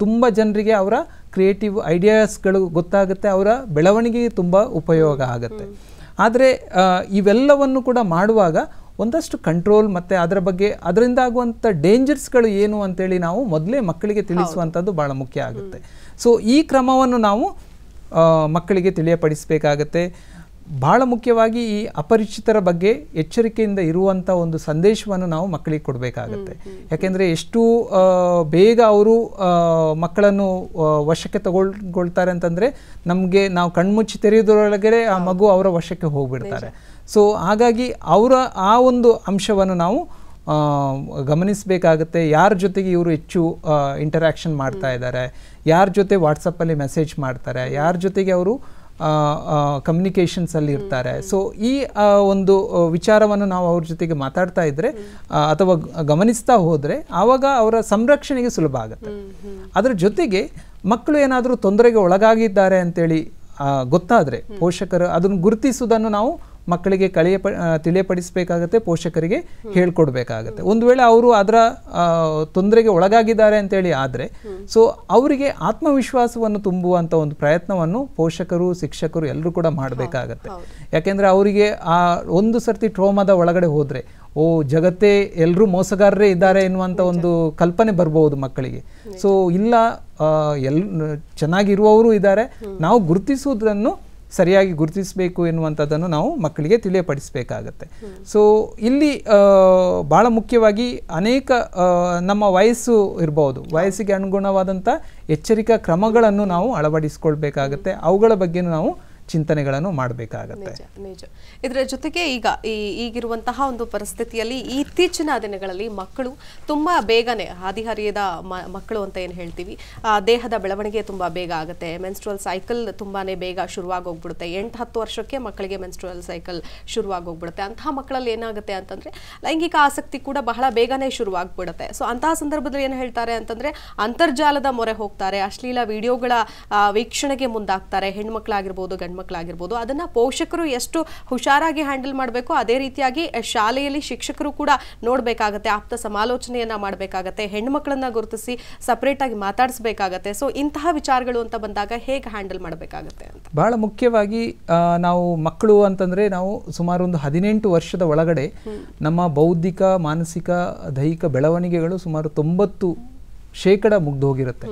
Speaker 2: ತುಂಬ ಜನರಿಗೆ ಅವರ ಕ್ರಿಯೇಟಿವ್ ಐಡಿಯಾಸ್ಗಳು ಗೊತ್ತಾಗುತ್ತೆ ಅವರ ಬೆಳವಣಿಗೆಗೆ ತುಂಬ ಉಪಯೋಗ ಆಗುತ್ತೆ ಆದರೆ ಇವೆಲ್ಲವನ್ನು ಕೂಡ ಮಾಡುವಾಗ ಒಂದಷ್ಟು ಕಂಟ್ರೋಲ್ ಮತ್ತು ಅದರ ಬಗ್ಗೆ ಅದರಿಂದ ಆಗುವಂಥ ಡೇಂಜರ್ಸ್ಗಳು ಏನು ಅಂತೇಳಿ ನಾವು ಮೊದಲೇ ಮಕ್ಕಳಿಗೆ ತಿಳಿಸುವಂಥದ್ದು ಭಾಳ ಮುಖ್ಯ ಆಗುತ್ತೆ ಸೊ ಈ ಕ್ರಮವನ್ನು ನಾವು ಮಕ್ಕಳಿಗೆ ತಿಳಿಯಪಡಿಸಬೇಕಾಗತ್ತೆ ಭಾಳ ಮುಖ್ಯವಾಗಿ ಈ ಅಪರಿಚಿತರ ಬಗ್ಗೆ ಎಚ್ಚರಿಕೆಯಿಂದ ಇರುವಂಥ ಒಂದು ಸಂದೇಶವನ್ನು ನಾವು ಮಕ್ಕಳಿಗೆ ಕೊಡಬೇಕಾಗತ್ತೆ ಯಾಕೆಂದರೆ ಎಷ್ಟು ಬೇಗ ಅವರು ಮಕ್ಕಳನ್ನು ವಶಕ್ಕೆ ತಗೊಳ್ಕೊಳ್ತಾರೆ ಅಂತಂದರೆ ನಮಗೆ ನಾವು ಕಣ್ಮುಚ್ಚಿ ತೆರೆಯೋದ್ರೊಳಗಡೆ ಆ ಮಗು ಅವರ ವಶಕ್ಕೆ ಹೋಗಿಬಿಡ್ತಾರೆ ಸೊ ಹಾಗಾಗಿ ಅವರ ಆ ಒಂದು ಅಂಶವನ್ನು ನಾವು ಗಮನಿಸಬೇಕಾಗತ್ತೆ ಯಾರ ಜೊತೆಗೆ ಇವರು ಹೆಚ್ಚು ಇಂಟರ್ಯಾಕ್ಷನ್ ಮಾಡ್ತಾ ಇದ್ದಾರೆ ಯಾರ ಜೊತೆ ವಾಟ್ಸಪ್ಪಲ್ಲಿ ಮೆಸೇಜ್ ಮಾಡ್ತಾರೆ ಯಾರ ಜೊತೆಗೆ ಅವರು ಕಮ್ಯುನಿಕೇಷನ್ಸಲ್ಲಿ ಇರ್ತಾರೆ ಸೊ ಈ ಒಂದು ವಿಚಾರವನ್ನು ನಾವು ಅವ್ರ ಜೊತೆಗೆ ಮಾತಾಡ್ತಾ ಇದ್ದರೆ ಅಥವಾ ಗಮನಿಸ್ತಾ ಹೋದರೆ ಆವಾಗ ಅವರ ಸಂರಕ್ಷಣೆಗೆ ಸುಲಭ ಆಗುತ್ತೆ ಅದರ ಜೊತೆಗೆ ಮಕ್ಕಳು ಏನಾದರೂ ತೊಂದರೆಗೆ ಒಳಗಾಗಿದ್ದಾರೆ ಅಂತೇಳಿ ಗೊತ್ತಾದರೆ ಪೋಷಕರು ಅದನ್ನು ಗುರುತಿಸುವುದನ್ನು ನಾವು ಮಕ್ಕಳಿಗೆ ಕಳೆಯ ಪ ತಿಳಿಯಪಡಿಸಬೇಕಾಗತ್ತೆ ಪೋಷಕರಿಗೆ ಹೇಳ್ಕೊಡ್ಬೇಕಾಗತ್ತೆ ಒಂದು ವೇಳೆ ಅವರು ಅದರ ತೊಂದರೆಗೆ ಒಳಗಾಗಿದ್ದಾರೆ ಅಂತೇಳಿ ಆದರೆ ಸೊ ಅವರಿಗೆ ಆತ್ಮವಿಶ್ವಾಸವನ್ನು ತುಂಬುವಂಥ ಒಂದು ಪ್ರಯತ್ನವನ್ನು ಪೋಷಕರು ಶಿಕ್ಷಕರು ಎಲ್ಲರೂ ಕೂಡ ಮಾಡಬೇಕಾಗತ್ತೆ ಯಾಕೆಂದರೆ ಅವರಿಗೆ ಆ ಒಂದು ಸರ್ತಿ ಟ್ರೋಮಾದ ಒಳಗಡೆ ಹೋದರೆ ಓ ಜಗತ್ತೇ ಎಲ್ಲರೂ ಮೋಸಗಾರರೇ ಇದ್ದಾರೆ ಎನ್ನುವಂಥ ಒಂದು ಕಲ್ಪನೆ ಬರಬಹುದು ಮಕ್ಕಳಿಗೆ ಸೊ ಇಲ್ಲ ಎಲ್ ಚೆನ್ನಾಗಿರುವವರು ಇದ್ದಾರೆ ನಾವು ಗುರುತಿಸುವುದನ್ನು ಸರಿಯಾಗಿ ಗುರುತಿಸಬೇಕು ಎನ್ನುವಂಥದ್ದನ್ನು ನಾವು ಮಕ್ಕಳಿಗೆ ತಿಳಿಯಪಡಿಸಬೇಕಾಗತ್ತೆ ಸೊ ಇಲ್ಲಿ ಭಾಳ ಮುಖ್ಯವಾಗಿ ಅನೇಕ ನಮ್ಮ ವಯಸ್ಸು ಇರಬಹುದು ವಯಸ್ಸಿಗೆ ಅನುಗುಣವಾದಂಥ ಎಚ್ಚರಿಕಾ ಕ್ರಮಗಳನ್ನು ನಾವು ಅಳವಡಿಸ್ಕೊಳ್ಬೇಕಾಗತ್ತೆ ಅವುಗಳ ಬಗ್ಗೆಯೂ ನಾವು ಚಿಂತನೆಗಳನ್ನು ಮಾಡಬೇಕಾಗುತ್ತೆ ನಿಜ ಇದರ
Speaker 1: ಜೊತೆಗೆ ಈಗ ಈ ಈಗಿರುವಂತಹ ಒಂದು ಪರಿಸ್ಥಿತಿಯಲ್ಲಿ ಇತ್ತೀಚಿನ ದಿನಗಳಲ್ಲಿ ಮಕ್ಕಳು ತುಂಬಾ ಬೇಗನೆ ಹಾದಿಹರಿಯದ ಮಕ್ಕಳು ಅಂತ ಏನು ಹೇಳ್ತೀವಿ ದೇಹದ ಬೆಳವಣಿಗೆ ತುಂಬಾ ಬೇಗ ಆಗುತ್ತೆ ಮೆನ್ಸ್ಟ್ರಲ್ ಸೈಕಲ್ ತುಂಬಾನೇ ಬೇಗ ಶುರುವಾಗೋಗ್ಬಿಡುತ್ತೆ ಎಂಟು ಹತ್ತು ವರ್ಷಕ್ಕೆ ಮಕ್ಕಳಿಗೆ ಮೆನ್ಸ್ಟ್ರಲ್ ಸೈಕಲ್ ಶುರುವಾಗೋಗ್ಬಿಡುತ್ತೆ ಅಂತಹ ಮಕ್ಕಳಲ್ಲಿ ಏನಾಗುತ್ತೆ ಅಂತಂದ್ರೆ ಲೈಂಗಿಕ ಆಸಕ್ತಿ ಕೂಡ ಬಹಳ ಬೇಗನೆ ಶುರುವಾಗ್ಬಿಡುತ್ತೆ ಸೊ ಅಂತಹ ಸಂದರ್ಭದಲ್ಲಿ ಏನು ಹೇಳ್ತಾರೆ ಅಂತಂದ್ರೆ ಅಂತರ್ಜಾಲದ ಮೊರೆ ಹೋಗ್ತಾರೆ ಅಶ್ಲೀಲ ವಿಡಿಯೋಗಳ ವೀಕ್ಷಣೆಗೆ ಮುಂದಾಗ್ತಾರೆ ಹೆಣ್ಮಕ್ಳಾಗಿರ್ಬೋದು ಗಂಡ್ ಮಕ್ಕಳಾಗಿರ್ಬೋದು ಅದನ್ನು ಪೋಷಕರು ಎಷ್ಟು ಹುಷಾರಾಗಿ ಹ್ಯಾಂಡಲ್ ಮಾಡಬೇಕು ಅದೇ ರೀತಿಯಾಗಿ ಶಾಲೆಯಲ್ಲಿ ಶಿಕ್ಷಕರು ಕೂಡ ನೋಡಬೇಕಾಗತ್ತೆ ಆಪ್ತ ಸಮಾಲೋಚನೆಯನ್ನ ಮಾಡಬೇಕಾಗತ್ತೆ ಹೆಣ್ಮಕ್ಳನ್ನು ಗುರುತಿಸಿ ಆಗಿ ಮಾತಾಡಿಸಬೇಕಾಗತ್ತೆ ಸೊ ಇಂತಹ ವಿಚಾರಗಳು ಅಂತ ಬಂದಾಗ ಹೇಗೆ ಹ್ಯಾಂಡಲ್ ಮಾಡಬೇಕಾಗತ್ತೆ
Speaker 2: ಅಂತ ಬಹಳ ಮುಖ್ಯವಾಗಿ ನಾವು ಮಕ್ಕಳು ಅಂತಂದ್ರೆ ನಾವು ಸುಮಾರು ಒಂದು ಹದಿನೆಂಟು ವರ್ಷದ ಒಳಗಡೆ ನಮ್ಮ ಬೌದ್ಧಿಕ ಮಾನಸಿಕ ದೈಹಿಕ ಬೆಳವಣಿಗೆಗಳು ಸುಮಾರು ತೊಂಬತ್ತು ಶೇಕಡ ಹೋಗಿರುತ್ತೆ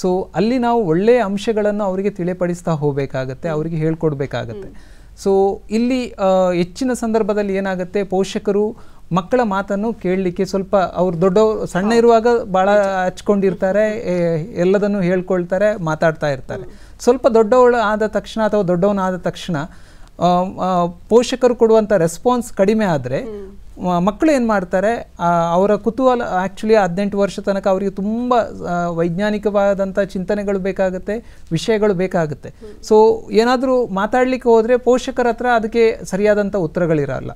Speaker 2: ಸೊ ಅಲ್ಲಿ ನಾವು ಒಳ್ಳೆಯ ಅಂಶಗಳನ್ನು ಅವರಿಗೆ ತಿಳಿಪಡಿಸ್ತಾ ಹೋಗಬೇಕಾಗತ್ತೆ ಅವರಿಗೆ ಹೇಳ್ಕೊಡ್ಬೇಕಾಗತ್ತೆ ಸೊ ಇಲ್ಲಿ ಹೆಚ್ಚಿನ ಸಂದರ್ಭದಲ್ಲಿ ಏನಾಗುತ್ತೆ ಪೋಷಕರು ಮಕ್ಕಳ ಮಾತನ್ನು ಕೇಳಲಿಕ್ಕೆ ಸ್ವಲ್ಪ ಅವ್ರು ದೊಡ್ಡವರು ಸಣ್ಣ ಇರುವಾಗ ಭಾಳ ಹಚ್ಕೊಂಡಿರ್ತಾರೆ ಎಲ್ಲದನ್ನು ಹೇಳ್ಕೊಳ್ತಾರೆ ಮಾತಾಡ್ತಾ ಇರ್ತಾರೆ ಸ್ವಲ್ಪ ದೊಡ್ಡವಳು ಆದ ತಕ್ಷಣ ಅಥವಾ ದೊಡ್ಡವನಾದ ತಕ್ಷಣ ಪೋಷಕರು ಕೊಡುವಂಥ ರೆಸ್ಪಾನ್ಸ್ ಕಡಿಮೆ ಆದರೆ ಮಕ್ಕಳು ಏನು ಮಾಡ್ತಾರೆ ಅವರ ಕುತೂಹಲ ಆ್ಯಕ್ಚುಲಿ ಹದಿನೆಂಟು ವರ್ಷ ತನಕ ಅವರಿಗೆ ತುಂಬ ವೈಜ್ಞಾನಿಕವಾದಂಥ ಚಿಂತನೆಗಳು ಬೇಕಾಗುತ್ತೆ ವಿಷಯಗಳು ಬೇಕಾಗುತ್ತೆ ಸೊ ಏನಾದರೂ ಮಾತಾಡಲಿಕ್ಕೆ ಹೋದರೆ ಪೋಷಕರ ಹತ್ರ ಅದಕ್ಕೆ ಸರಿಯಾದಂಥ ಉತ್ತರಗಳಿರಲ್ಲ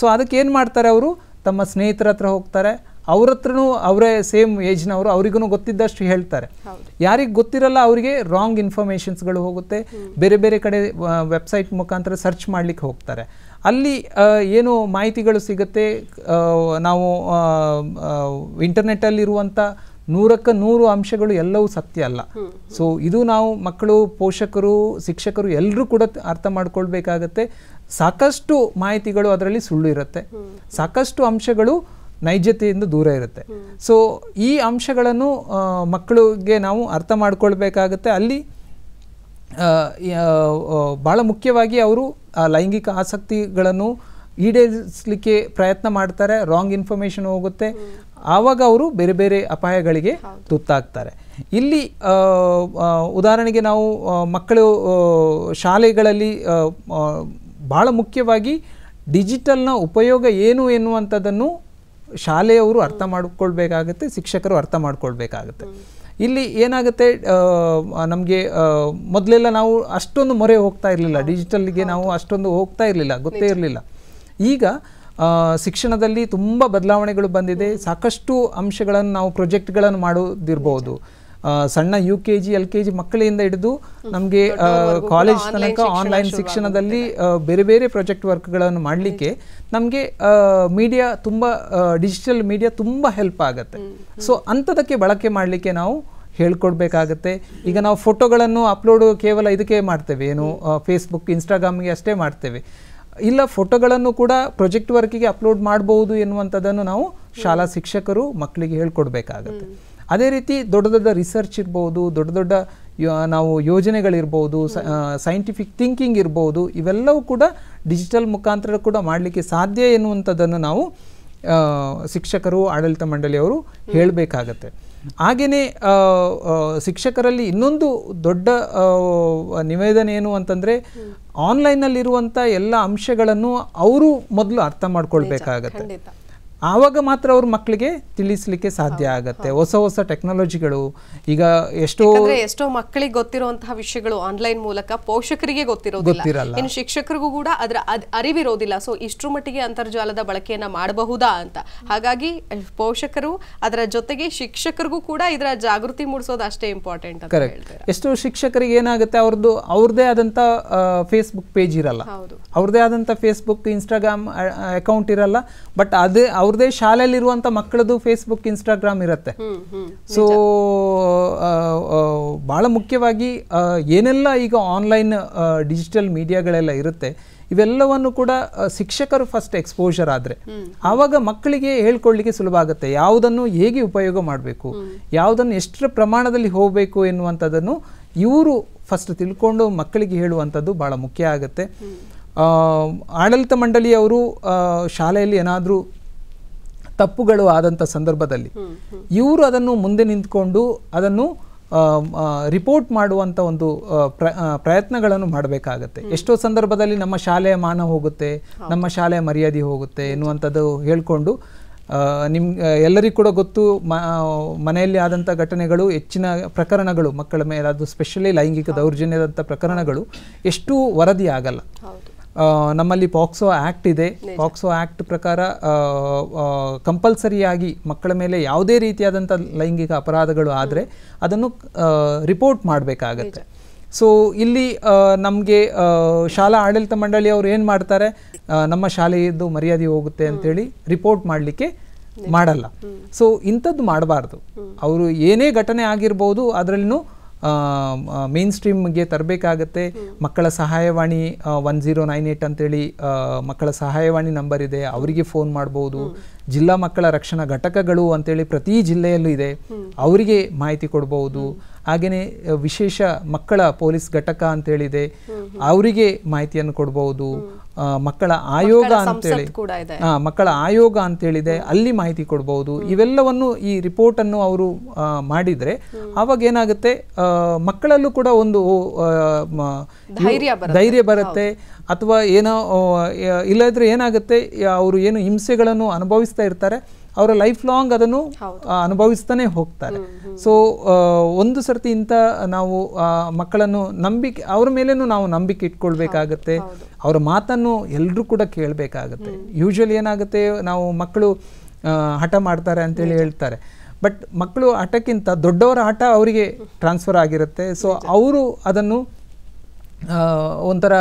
Speaker 2: ಸೊ ಅದಕ್ಕೆ ಏನು ಮಾಡ್ತಾರೆ ಅವರು ತಮ್ಮ ಸ್ನೇಹಿತರ ಹತ್ರ ಹೋಗ್ತಾರೆ ಅವ್ರ ಹತ್ರನೂ ಅವರೇ ಸೇಮ್ ಏಜ್ನವರು ಅವ್ರಿಗೂ ಗೊತ್ತಿದ್ದಷ್ಟು ಹೇಳ್ತಾರೆ ಯಾರಿಗೆ ಗೊತ್ತಿರಲ್ಲ ಅವರಿಗೆ ರಾಂಗ್ ಇನ್ಫಾರ್ಮೇಷನ್ಸ್ಗಳು ಹೋಗುತ್ತೆ ಬೇರೆ ಬೇರೆ ಕಡೆ ವೆಬ್ಸೈಟ್ ಮುಖಾಂತರ ಸರ್ಚ್ ಮಾಡಲಿಕ್ಕೆ ಹೋಗ್ತಾರೆ ಅಲ್ಲಿ ಏನು ಮಾಹಿತಿಗಳು ಸಿಗುತ್ತೆ ನಾವು ಇಂಟರ್ನೆಟ್ಟಲ್ಲಿರುವಂಥ ನೂರಕ್ಕ ನೂರು ಅಂಶಗಳು ಎಲ್ಲವೂ ಸತ್ಯ ಅಲ್ಲ ಸೊ ಇದು ನಾವು ಮಕ್ಕಳು ಪೋಷಕರು ಶಿಕ್ಷಕರು ಎಲ್ಲರೂ ಕೂಡ ಅರ್ಥ ಮಾಡ್ಕೊಳ್ಬೇಕಾಗತ್ತೆ ಸಾಕಷ್ಟು ಮಾಹಿತಿಗಳು ಅದರಲ್ಲಿ ಸುಳ್ಳು ಇರುತ್ತೆ ಸಾಕಷ್ಟು ಅಂಶಗಳು ನೈಜತೆಯಿಂದ ದೂರ ಇರುತ್ತೆ ಸೊ ಈ ಅಂಶಗಳನ್ನು ಮಕ್ಕಳಿಗೆ ನಾವು ಅರ್ಥ ಮಾಡ್ಕೊಳ್ಬೇಕಾಗತ್ತೆ ಅಲ್ಲಿ ಭಾಳ ಮುಖ್ಯವಾಗಿ ಅವರು ಲೈಂಗಿಕ ಆಸಕ್ತಿಗಳನ್ನು ಈಡೇರಿಸಲಿಕ್ಕೆ ಪ್ರಯತ್ನ ಮಾಡ್ತಾರೆ ರಾಂಗ್ ಇನ್ಫಾರ್ಮೇಷನ್ ಹೋಗುತ್ತೆ ಆವಾಗ ಅವರು ಬೇರೆ ಬೇರೆ ಅಪಾಯಗಳಿಗೆ ತುತ್ತಾಗ್ತಾರೆ ಇಲ್ಲಿ ಉದಾಹರಣೆಗೆ ನಾವು ಮಕ್ಕಳು ಶಾಲೆಗಳಲ್ಲಿ ಭಾಳ ಮುಖ್ಯವಾಗಿ ಡಿಜಿಟಲ್ನ ಉಪಯೋಗ ಏನು ಎನ್ನುವಂಥದ್ದನ್ನು ಶಾಲೆಯವರು ಅರ್ಥ ಮಾಡ್ಕೊಳ್ಬೇಕಾಗತ್ತೆ ಶಿಕ್ಷಕರು ಅರ್ಥ ಮಾಡ್ಕೊಳ್ಬೇಕಾಗುತ್ತೆ ಇಲ್ಲಿ ಏನಾಗುತ್ತೆ ನಮಗೆ ಮೊದಲೆಲ್ಲ ನಾವು ಅಷ್ಟೊಂದು ಮೊರೆ ಹೋಗ್ತಾ ಇರಲಿಲ್ಲ ಡಿಜಿಟಲ್ಗೆ ನಾವು ಅಷ್ಟೊಂದು ಹೋಗ್ತಾ ಇರಲಿಲ್ಲ ಗೊತ್ತೇ ಇರಲಿಲ್ಲ ಈಗ ಶಿಕ್ಷಣದಲ್ಲಿ ತುಂಬ ಬದಲಾವಣೆಗಳು ಬಂದಿದೆ ಸಾಕಷ್ಟು ಅಂಶಗಳನ್ನು ನಾವು ಪ್ರೊಜೆಕ್ಟ್ಗಳನ್ನು ಮಾಡೋದಿರ್ಬೋದು ಸಣ್ಣ U K G L K G ಮಕ್ಕಳಿಂದ ಹಿಡಿದು ನಮಗೆ ಕಾಲೇಜ್ ತನಕ ಆನ್ಲೈನ್ ಶಿಕ್ಷಣದಲ್ಲಿ ಬೇರೆ ಬೇರೆ ಪ್ರಾಜೆಕ್ಟ್ ವರ್ಕ್ಗಳನ್ನು ಮಾಡಲಿಕ್ಕೆ ನಮಗೆ ಮೀಡಿಯಾ ತುಂಬ ಡಿಜಿಟಲ್ ಮೀಡಿಯಾ ತುಂಬ ಹೆಲ್ಪ್ ಆಗುತ್ತೆ ಸೊ ಅಂಥದಕ್ಕೆ ಬಳಕೆ ಮಾಡಲಿಕ್ಕೆ ನಾವು ಹೇಳ್ಕೊಡ್ಬೇಕಾಗತ್ತೆ ಈಗ ನಾವು ಫೋಟೋಗಳನ್ನು ಅಪ್ಲೋಡ್ ಕೇವಲ ಇದಕ್ಕೆ ಮಾಡ್ತೇವೆ ಏನು ಫೇಸ್ಬುಕ್ ಇನ್ಸ್ಟಾಗ್ರಾಮ್ಗೆ ಅಷ್ಟೇ ಮಾಡ್ತೇವೆ ಇಲ್ಲ ಫೋಟೋಗಳನ್ನು ಕೂಡ ಪ್ರಾಜೆಕ್ಟ್ ವರ್ಕಿಗೆ ಅಪ್ಲೋಡ್ ಮಾಡಬಹುದು ಎನ್ನುವಂಥದ್ದನ್ನು ನಾವು ಶಾಲಾ ಶಿಕ್ಷಕರು ಮಕ್ಕಳಿಗೆ ಹೇಳ್ಕೊಡ್ಬೇಕಾಗತ್ತೆ ಅದೇ ರೀತಿ ದೊಡ್ಡ ದೊಡ್ಡ ರಿಸರ್ಚ್ ಇರ್ಬೋದು ದೊಡ್ಡ ದೊಡ್ಡ ನಾವು ಯೋಜನೆಗಳಿರ್ಬೋದು ಸೈಂಟಿಫಿಕ್ ಥಿಂಕಿಂಗ್ ಇರ್ಬೋದು ಇವೆಲ್ಲವೂ ಕೂಡ ಡಿಜಿಟಲ್ ಮುಖಾಂತರ ಕೂಡ ಮಾಡಲಿಕ್ಕೆ ಸಾಧ್ಯ ಎನ್ನುವಂಥದ್ದನ್ನು ನಾವು ಶಿಕ್ಷಕರು ಆಡಳಿತ ಮಂಡಳಿಯವರು ಹೇಳಬೇಕಾಗತ್ತೆ ಹಾಗೆಯೇ ಶಿಕ್ಷಕರಲ್ಲಿ ಇನ್ನೊಂದು ದೊಡ್ಡ ನಿವೇದನೆ ಏನು ಅಂತಂದರೆ ಆನ್ಲೈನಲ್ಲಿರುವಂಥ ಎಲ್ಲ ಅಂಶಗಳನ್ನು ಅವರು ಮೊದಲು ಅರ್ಥ ಮಾಡ್ಕೊಳ್ಬೇಕಾಗತ್ತೆ ಆವಾಗ ಮಾತ್ರ ಅವ್ರ ಮಕ್ಕಳಿಗೆ ತಿಳಿಸ್ಲಿಕ್ಕೆ ಸಾಧ್ಯ ಆಗುತ್ತೆ ಹೊಸ ಹೊಸ ಟೆಕ್ನಾಲಜಿಗಳು ಈಗ ಎಷ್ಟೋ
Speaker 1: ಎಷ್ಟೋ ಮಕ್ಕಳಿಗೆ ಗೊತ್ತಿರುವಂತಹ ವಿಷಯಗಳು ಆನ್ಲೈನ್ ಮೂಲಕ ಪೋಷಕರಿಗೆ ಗೊತ್ತಿರೋದಿಲ್ಲ ಇನ್ನು ಶಿಕ್ಷಕರಿಗೂ ಕೂಡ ಅದರ ಅರಿವಿರೋದಿಲ್ಲ ಸೊ ಇಷ್ಟ್ರ ಮಟ್ಟಿಗೆ ಅಂತರ್ಜಾಲದ ಬಳಕೆಯನ್ನ ಮಾಡಬಹುದಾ ಅಂತ ಹಾಗಾಗಿ ಪೋಷಕರು ಅದರ ಜೊತೆಗೆ ಶಿಕ್ಷಕರಿಗೂ ಕೂಡ ಇದರ ಜಾಗೃತಿ ಮೂಡಿಸೋದು ಅಷ್ಟೇ ಇಂಪಾರ್ಟೆಂಟ್
Speaker 2: ಎಷ್ಟೋ ಶಿಕ್ಷಕರಿಗೆ ಏನಾಗುತ್ತೆ ಅವ್ರದ್ದು ಅವ್ರದೇ ಆದಂತ ಫೇಸ್ಬುಕ್ ಪೇಜ್ ಇರಲ್ಲ ಅವ್ರದೇ ಆದಂತ ಫೇಸ್ಬುಕ್ ಇನ್ಸ್ಟಾಗ್ರಾಮ್ ಅಕೌಂಟ್ ಇರಲ್ಲ ಬಟ್ ಅದೇ ಅವ್ರ ಅವ್ರದೇ ಶಾಲೆಯಲ್ಲಿರುವಂಥ ಮಕ್ಕಳದು ಫೇಸ್ಬುಕ್ ಇನ್ಸ್ಟಾಗ್ರಾಮ್ ಇರುತ್ತೆ ಸೊ ಬಹಳ ಮುಖ್ಯವಾಗಿ ಏನೆಲ್ಲ ಈಗ ಆನ್ಲೈನ್ ಡಿಜಿಟಲ್ ಮೀಡಿಯಾಗಳೆಲ್ಲ ಇರುತ್ತೆ ಇವೆಲ್ಲವನ್ನು ಕೂಡ ಶಿಕ್ಷಕರು ಫಸ್ಟ್ ಎಕ್ಸ್ಪೋಜರ್ ಆದರೆ ಆವಾಗ ಮಕ್ಕಳಿಗೆ ಹೇಳ್ಕೊಳ್ಳಿಕ್ಕೆ ಸುಲಭ ಆಗುತ್ತೆ ಯಾವುದನ್ನು ಹೇಗೆ ಉಪಯೋಗ ಮಾಡಬೇಕು ಯಾವುದನ್ನು ಎಷ್ಟರ ಪ್ರಮಾಣದಲ್ಲಿ ಹೋಗಬೇಕು ಎನ್ನುವಂಥದ್ದನ್ನು ಇವರು ಫಸ್ಟ್ ತಿಳ್ಕೊಂಡು ಮಕ್ಕಳಿಗೆ ಹೇಳುವಂಥದ್ದು ಭಾಳ ಮುಖ್ಯ ಆಗುತ್ತೆ ಆಡಳಿತ ಮಂಡಳಿಯವರು ಶಾಲೆಯಲ್ಲಿ ಏನಾದರೂ ತಪ್ಪುಗಳು ಆದಂಥ ಸಂದರ್ಭದಲ್ಲಿ ಇವರು ಅದನ್ನು ಮುಂದೆ ನಿಂತ್ಕೊಂಡು ಅದನ್ನು ರಿಪೋರ್ಟ್ ಮಾಡುವಂಥ ಒಂದು ಪ್ರಯತ್ನಗಳನ್ನು ಮಾಡಬೇಕಾಗತ್ತೆ ಎಷ್ಟೋ ಸಂದರ್ಭದಲ್ಲಿ ನಮ್ಮ ಶಾಲೆಯ ಮಾನ ಹೋಗುತ್ತೆ ನಮ್ಮ ಶಾಲೆಯ ಮರ್ಯಾದೆ ಹೋಗುತ್ತೆ ಎನ್ನುವಂಥದ್ದು ಹೇಳಿಕೊಂಡು ನಿಮ್ ಎಲ್ಲರಿಗೂ ಕೂಡ ಗೊತ್ತು ಮನೆಯಲ್ಲಿ ಆದಂಥ ಘಟನೆಗಳು ಹೆಚ್ಚಿನ ಪ್ರಕರಣಗಳು ಮಕ್ಕಳ ಮೇಲೆ ಅದು ಸ್ಪೆಷಲಿ ಲೈಂಗಿಕ ದೌರ್ಜನ್ಯದಂಥ ಪ್ರಕರಣಗಳು ಎಷ್ಟು ವರದಿ ಆಗಲ್ಲ ನಮ್ಮಲ್ಲಿ ಪಾಕ್ಸೋ ಆ್ಯಕ್ಟ್ ಇದೆ ಪಾಕ್ಸೋ ಆ್ಯಕ್ಟ್ ಪ್ರಕಾರ ಕಂಪಲ್ಸರಿಯಾಗಿ ಮಕ್ಕಳ ಮೇಲೆ ಯಾವುದೇ ರೀತಿಯಾದಂಥ ಲೈಂಗಿಕ ಅಪರಾಧಗಳು ಆದರೆ ಅದನ್ನು ರಿಪೋರ್ಟ್ ಮಾಡಬೇಕಾಗತ್ತೆ ಸೊ ಇಲ್ಲಿ ನಮಗೆ ಶಾಲಾ ಆಡಳಿತ ಮಂಡಳಿಯವರು ಏನು ಮಾಡ್ತಾರೆ ನಮ್ಮ ಶಾಲೆಯದ್ದು ಮರ್ಯಾದೆ ಹೋಗುತ್ತೆ ಅಂತೇಳಿ ರಿಪೋರ್ಟ್ ಮಾಡಲಿಕ್ಕೆ ಮಾಡಲ್ಲ ಸೊ ಇಂಥದ್ದು ಮಾಡಬಾರ್ದು ಅವರು ಏನೇ ಘಟನೆ ಆಗಿರ್ಬೋದು ಅದರಲ್ಲೂ ಮೇನ್ ಸ್ಟ್ರೀಮ್ಗೆ ತರಬೇಕಾಗತ್ತೆ ಮಕ್ಕಳ ಸಹಾಯವಾಣಿ ಒನ್ ಜೀರೋ ನೈನ್ ಏಟ್ ಅಂತೇಳಿ ಮಕ್ಕಳ ಸಹಾಯವಾಣಿ ನಂಬರ್ ಇದೆ ಅವರಿಗೆ ಫೋನ್ ಮಾಡ್ಬೋದು ಜಿಲ್ಲಾ ಮಕ್ಕಳ ರಕ್ಷಣಾ ಘಟಕಗಳು ಅಂತೇಳಿ ಪ್ರತಿ ಜಿಲ್ಲೆಯಲ್ಲೂ ಇದೆ ಅವರಿಗೆ ಮಾಹಿತಿ ಕೊಡ್ಬೋದು ಹಾಗೆಯೇ ವಿಶೇಷ ಮಕ್ಕಳ ಪೊಲೀಸ್ ಘಟಕ ಅಂತೇಳಿದೆ ಅವರಿಗೆ ಮಾಹಿತಿಯನ್ನು ಕೊಡ್ಬೋದು ಮಕ್ಕಳ ಆಯೋಗ ಅಂತೇಳಿ ಮಕ್ಕಳ ಆಯೋಗ ಅಂತ ಹೇಳಿದೆ ಅಲ್ಲಿ ಮಾಹಿತಿ ಕೊಡಬಹುದು ಇವೆಲ್ಲವನ್ನು ಈ ರಿಪೋರ್ಟ್ ಅನ್ನು ಅವರು ಮಾಡಿದ್ರೆ ಅವಾಗ ಏನಾಗುತ್ತೆ ಮಕ್ಕಳಲ್ಲೂ ಕೂಡ ಒಂದು ಧೈರ್ಯ ಬರುತ್ತೆ ಅಥವಾ ಏನೋ ಇಲ್ಲದ್ರೆ ಏನಾಗುತ್ತೆ ಅವರು ಏನು ಹಿಂಸೆಗಳನ್ನು ಅನುಭವಿಸ್ತಾ ಇರ್ತಾರೆ ಅವರ ಲೈಫ್ ಲಾಂಗ್ ಅದನ್ನು ಅನುಭವಿಸ್ತಾನೆ ಹೋಗ್ತಾರೆ ಸೊ ಒಂದು ಸರ್ತಿ ಇಂಥ ನಾವು ಮಕ್ಕಳನ್ನು ನಂಬಿಕೆ ಅವ್ರ ಮೇಲೇನೂ ನಾವು ನಂಬಿಕೆ ಇಟ್ಕೊಳ್ಬೇಕಾಗತ್ತೆ ಅವರ ಮಾತನ್ನು ಎಲ್ಲರೂ ಕೂಡ ಕೇಳಬೇಕಾಗತ್ತೆ ಯೂಶ್ವಲಿ ಏನಾಗುತ್ತೆ ನಾವು ಮಕ್ಕಳು ಹಠ ಮಾಡ್ತಾರೆ ಅಂತೇಳಿ ಹೇಳ್ತಾರೆ ಬಟ್ ಮಕ್ಕಳು ಹಠಕ್ಕಿಂತ ದೊಡ್ಡವರ ಹಠ ಅವರಿಗೆ ಟ್ರಾನ್ಸ್ಫರ್ ಆಗಿರುತ್ತೆ ಸೊ ಅವರು ಅದನ್ನು ಒಂಥರ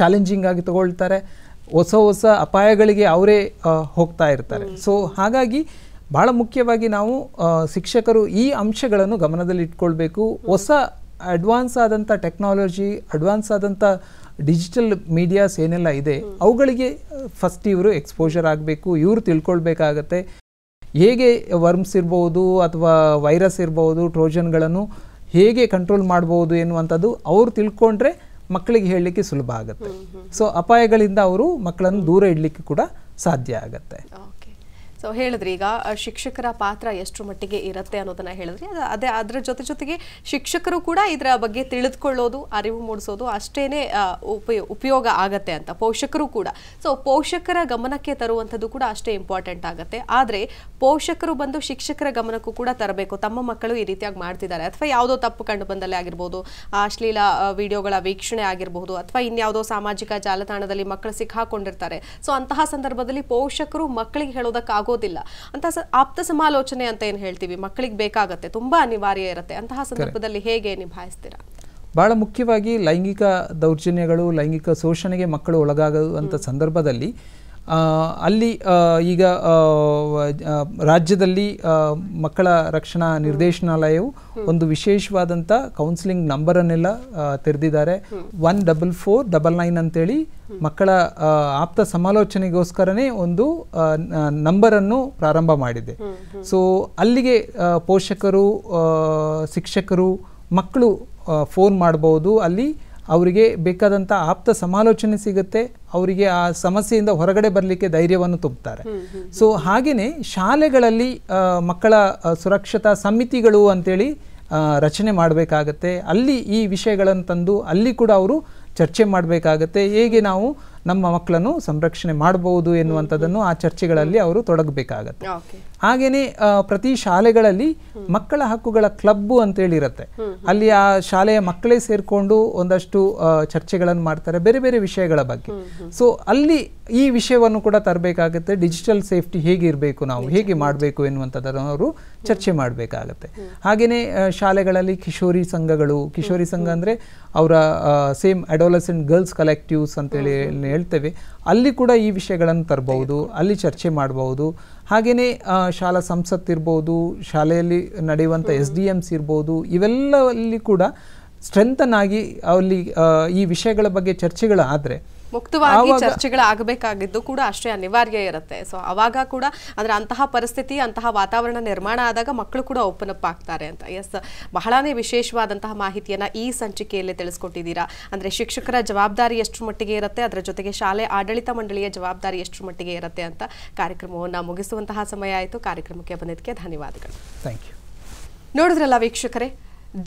Speaker 2: ಚಾಲೆಂಜಿಂಗ್ ಆಗಿ ತಗೊಳ್ತಾರೆ ಹೊಸ ಹೊಸ ಅಪಾಯಗಳಿಗೆ ಅವರೇ ಹೋಗ್ತಾ ಇರ್ತಾರೆ ಸೊ ಹಾಗಾಗಿ ಭಾಳ ಮುಖ್ಯವಾಗಿ ನಾವು ಶಿಕ್ಷಕರು ಈ ಅಂಶಗಳನ್ನು ಗಮನದಲ್ಲಿ ಇಟ್ಕೊಳ್ಬೇಕು ಹೊಸ ಅಡ್ವಾನ್ಸ್ ಆದಂಥ ಟೆಕ್ನಾಲಜಿ ಅಡ್ವಾನ್ಸ್ ಆದಂಥ ಡಿಜಿಟಲ್ ಮೀಡಿಯಾಸ್ ಏನೆಲ್ಲ ಇದೆ ಅವುಗಳಿಗೆ ಫಸ್ಟ್ ಇವರು ಎಕ್ಸ್ಪೋಜರ್ ಆಗಬೇಕು ಇವರು ತಿಳ್ಕೊಳ್ಬೇಕಾಗತ್ತೆ ಹೇಗೆ ವರ್ಮ್ಸ್ ಇರ್ಬೋದು ಅಥವಾ ವೈರಸ್ ಇರ್ಬೋದು ಟ್ರೋಜನ್ಗಳನ್ನು ಹೇಗೆ ಕಂಟ್ರೋಲ್ ಮಾಡ್ಬೋದು ಎನ್ನುವಂಥದ್ದು ಅವರು ತಿಳ್ಕೊಂಡ್ರೆ ಮಕ್ಕಳಿಗೆ ಹೇಳಲಿಕ್ಕೆ ಸುಲಭ ಆಗುತ್ತೆ ಸೊ ಅಪಾಯಗಳಿಂದ ಅವರು ಮಕ್ಕಳನ್ನು ದೂರ ಇಡಲಿಕ್ಕೆ ಕೂಡ ಸಾಧ್ಯ ಆಗುತ್ತೆ
Speaker 1: ಸೊ ಹೇಳಿದ್ರಿ ಈಗ ಶಿಕ್ಷಕರ ಪಾತ್ರ ಎಷ್ಟು ಮಟ್ಟಿಗೆ ಇರುತ್ತೆ ಅನ್ನೋದನ್ನ ಹೇಳಿದ್ರಿ ಅದೇ ಅದರ ಜೊತೆ ಜೊತೆಗೆ ಶಿಕ್ಷಕರು ಕೂಡ ಇದರ ಬಗ್ಗೆ ತಿಳಿದುಕೊಳ್ಳೋದು ಅರಿವು ಮೂಡಿಸೋದು ಅಷ್ಟೇನೆ ಉಪಯೋಗ ಆಗತ್ತೆ ಅಂತ ಪೋಷಕರು ಕೂಡ ಸೊ ಪೋಷಕರ ಗಮನಕ್ಕೆ ತರುವಂಥದ್ದು ಕೂಡ ಅಷ್ಟೇ ಇಂಪಾರ್ಟೆಂಟ್ ಆಗುತ್ತೆ ಆದರೆ ಪೋಷಕರು ಬಂದು ಶಿಕ್ಷಕರ ಗಮನಕ್ಕೂ ಕೂಡ ತರಬೇಕು ತಮ್ಮ ಮಕ್ಕಳು ಈ ರೀತಿಯಾಗಿ ಮಾಡ್ತಿದ್ದಾರೆ ಅಥವಾ ಯಾವುದೋ ತಪ್ಪು ಕಂಡು ಬಂದಲ್ಲೇ ಆಗಿರ್ಬೋದು ಅಶ್ಲೀಲ ವಿಡಿಯೋಗಳ ವೀಕ್ಷಣೆ ಆಗಿರಬಹುದು ಅಥವಾ ಇನ್ಯಾವುದೋ ಸಾಮಾಜಿಕ ಜಾಲತಾಣದಲ್ಲಿ ಮಕ್ಕಳು ಸಿಕ್ಕಾಕೊಂಡಿರ್ತಾರೆ ಸೊ ಅಂತಹ ಸಂದರ್ಭದಲ್ಲಿ ಪೋಷಕರು ಮಕ್ಕಳಿಗೆ ಹೇಳೋದಕ್ಕಾಗೋ ಆಗೋದಿಲ್ಲ ಅಂತ ಆಪ್ತ ಸಮಾಲೋಚನೆ ಅಂತ ಏನು ಹೇಳ್ತೀವಿ ಮಕ್ಕಳಿಗೆ ಬೇಕಾಗತ್ತೆ ತುಂಬಾ ಅನಿವಾರ್ಯ ಇರುತ್ತೆ ಅಂತಹ ಸಂದರ್ಭದಲ್ಲಿ ಹೇಗೆ ನಿಭಾಯಿಸ್ತೀರಾ
Speaker 2: ಬಹಳ ಮುಖ್ಯವಾಗಿ ಲೈಂಗಿಕ ದೌರ್ಜನ್ಯಗಳು ಲೈಂಗಿಕ ಶೋಷಣೆಗೆ ಮಕ್ಕಳು ಒಳಗಾಗುವಂಥ ಸಂದರ್ಭದಲ್ಲಿ ಅಲ್ಲಿ ಈಗ ರಾಜ್ಯದಲ್ಲಿ ಮಕ್ಕಳ ರಕ್ಷಣಾ ನಿರ್ದೇಶನಾಲಯವು ಒಂದು ವಿಶೇಷವಾದಂಥ ಕೌನ್ಸಿಲಿಂಗ್ ನಂಬರನ್ನೆಲ್ಲ ತೆರೆದಿದ್ದಾರೆ one double four double nine ಅಂತೇಳಿ ಮಕ್ಕಳ ಆಪ್ತ ಸಮಾಲೋಚನೆಗೋಸ್ಕರನೇ ಒಂದು ನಂಬರನ್ನು ಪ್ರಾರಂಭ ಮಾಡಿದೆ ಸೊ ಅಲ್ಲಿಗೆ ಪೋಷಕರು ಶಿಕ್ಷಕರು ಮಕ್ಕಳು ಫೋನ್ ಮಾಡ್ಬೋದು ಅಲ್ಲಿ ಅವರಿಗೆ ಬೇಕಾದಂಥ ಆಪ್ತ ಸಮಾಲೋಚನೆ ಸಿಗುತ್ತೆ ಅವರಿಗೆ ಆ ಸಮಸ್ಯೆಯಿಂದ ಹೊರಗಡೆ ಬರಲಿಕ್ಕೆ ಧೈರ್ಯವನ್ನು ತುಂಬುತ್ತಾರೆ ಸೊ ಹಾಗೆಯೇ ಶಾಲೆಗಳಲ್ಲಿ ಮಕ್ಕಳ ಸುರಕ್ಷತಾ ಸಮಿತಿಗಳು ಅಂತೇಳಿ ರಚನೆ ಮಾಡಬೇಕಾಗತ್ತೆ ಅಲ್ಲಿ ಈ ವಿಷಯಗಳನ್ನು ತಂದು ಅಲ್ಲಿ ಕೂಡ ಅವರು ಚರ್ಚೆ ಮಾಡಬೇಕಾಗತ್ತೆ ಹೇಗೆ ನಾವು ನಮ್ಮ ಮಕ್ಕಳನ್ನು ಸಂರಕ್ಷಣೆ ಮಾಡಬಹುದು ಎನ್ನುವಂಥದ್ದನ್ನು ಆ ಚರ್ಚೆಗಳಲ್ಲಿ ಅವರು ತೊಡಗಬೇಕಾಗತ್ತೆ ಹಾಗೇನೆ ಪ್ರತಿ ಶಾಲೆಗಳಲ್ಲಿ ಮಕ್ಕಳ ಹಕ್ಕುಗಳ ಕ್ಲಬ್ ಅಂತ ಹೇಳಿರತ್ತೆ ಅಲ್ಲಿ ಆ ಶಾಲೆಯ ಮಕ್ಕಳೇ ಸೇರಿಕೊಂಡು ಒಂದಷ್ಟು ಚರ್ಚೆಗಳನ್ನು ಮಾಡ್ತಾರೆ ಬೇರೆ ಬೇರೆ ವಿಷಯಗಳ ಬಗ್ಗೆ ಸೊ ಅಲ್ಲಿ ಈ ವಿಷಯವನ್ನು ಕೂಡ ತರಬೇಕಾಗುತ್ತೆ ಡಿಜಿಟಲ್ ಸೇಫ್ಟಿ ಹೇಗಿರಬೇಕು ನಾವು ಹೇಗೆ ಮಾಡಬೇಕು ಎನ್ನುವಂಥದ್ದನ್ನು ಅವರು ಚರ್ಚೆ ಮಾಡಬೇಕಾಗತ್ತೆ ಹಾಗೆಯೇ ಶಾಲೆಗಳಲ್ಲಿ ಕಿಶೋರಿ ಸಂಘಗಳು ಕಿಶೋರಿ ಸಂಘ ಅಂದರೆ ಅವರ ಸೇಮ್ ಅಡೋಲಸೆಂಟ್ ಗರ್ಲ್ಸ್ ಕಲೆಕ್ಟಿವ್ಸ್ ಅಂತೇಳಿ ಹೇಳ್ತೇವೆ ಅಲ್ಲಿ ಕೂಡ ಈ ವಿಷಯಗಳನ್ನು ತರಬಹುದು ಅಲ್ಲಿ ಚರ್ಚೆ ಮಾಡಬಹುದು ಹಾಗೆಯೇ ಶಾಲಾ ಸಂಸತ್ತಿರ್ಬೋದು ಶಾಲೆಯಲ್ಲಿ ನಡೆಯುವಂಥ ಎಸ್ ಡಿ ಎಮ್ಸ್ ಇರ್ಬೋದು ಇವೆಲ್ಲವಲ್ಲಿ ಕೂಡ ಆಗಿ ಅಲ್ಲಿ ಈ ವಿಷಯಗಳ ಬಗ್ಗೆ ಚರ್ಚೆಗಳಾದರೆ
Speaker 1: ಮುಕ್ತವಾಗಿ ಚರ್ಚೆಗಳಾಗಬೇಕಾಗಿದ್ದು ಕೂಡ ಅಷ್ಟೇ ಅನಿವಾರ್ಯ ಇರುತ್ತೆ ಸೊ ಅವಾಗ ಕೂಡ ಅಂದ್ರೆ ಅಂತಹ ಪರಿಸ್ಥಿತಿ ಅಂತಹ ವಾತಾವರಣ ನಿರ್ಮಾಣ ಆದಾಗ ಮಕ್ಕಳು ಕೂಡ ಓಪನ್ ಅಪ್ ಆಗ್ತಾರೆ ಅಂತ ಎಸ್ ಬಹಳನೇ ವಿಶೇಷವಾದಂತಹ ಮಾಹಿತಿಯನ್ನ ಈ ಸಂಚಿಕೆಯಲ್ಲಿ ತಿಳಿಸ್ಕೊಟ್ಟಿದ್ದೀರಾ ಅಂದ್ರೆ ಶಿಕ್ಷಕರ ಜವಾಬ್ದಾರಿ ಎಷ್ಟು ಮಟ್ಟಿಗೆ ಇರುತ್ತೆ ಅದರ ಜೊತೆಗೆ ಶಾಲೆ ಆಡಳಿತ ಮಂಡಳಿಯ ಜವಾಬ್ದಾರಿ ಎಷ್ಟು ಮಟ್ಟಿಗೆ ಇರುತ್ತೆ ಅಂತ ಕಾರ್ಯಕ್ರಮವನ್ನು ಮುಗಿಸುವಂತಹ ಸಮಯ ಆಯಿತು ಕಾರ್ಯಕ್ರಮಕ್ಕೆ ಬಂದಿದ್ದಕ್ಕೆ ಧನ್ಯವಾದಗಳು ಥ್ಯಾಂಕ್ ಯು ನೋಡಿದ್ರಲ್ಲ ವೀಕ್ಷಕರೇ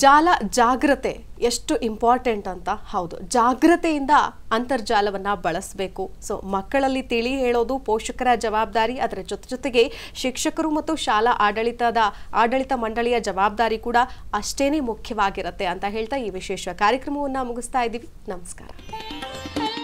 Speaker 1: ಜಾಲ ಜಾಗ್ರತೆ ಎಷ್ಟು ಇಂಪಾರ್ಟೆಂಟ್ ಅಂತ ಹೌದು ಜಾಗ್ರತೆಯಿಂದ ಅಂತರ್ಜಾಲವನ್ನು ಬಳಸಬೇಕು ಸೊ ಮಕ್ಕಳಲ್ಲಿ ತಿಳಿ ಹೇಳೋದು ಪೋಷಕರ ಜವಾಬ್ದಾರಿ ಅದರ ಜೊತೆ ಜೊತೆಗೆ ಶಿಕ್ಷಕರು ಮತ್ತು ಶಾಲಾ ಆಡಳಿತದ ಆಡಳಿತ ಮಂಡಳಿಯ ಜವಾಬ್ದಾರಿ ಕೂಡ ಅಷ್ಟೇನೇ ಮುಖ್ಯವಾಗಿರುತ್ತೆ ಅಂತ ಹೇಳ್ತಾ ಈ ವಿಶೇಷ ಕಾರ್ಯಕ್ರಮವನ್ನು ಮುಗಿಸ್ತಾ ಇದ್ದೀವಿ ನಮಸ್ಕಾರ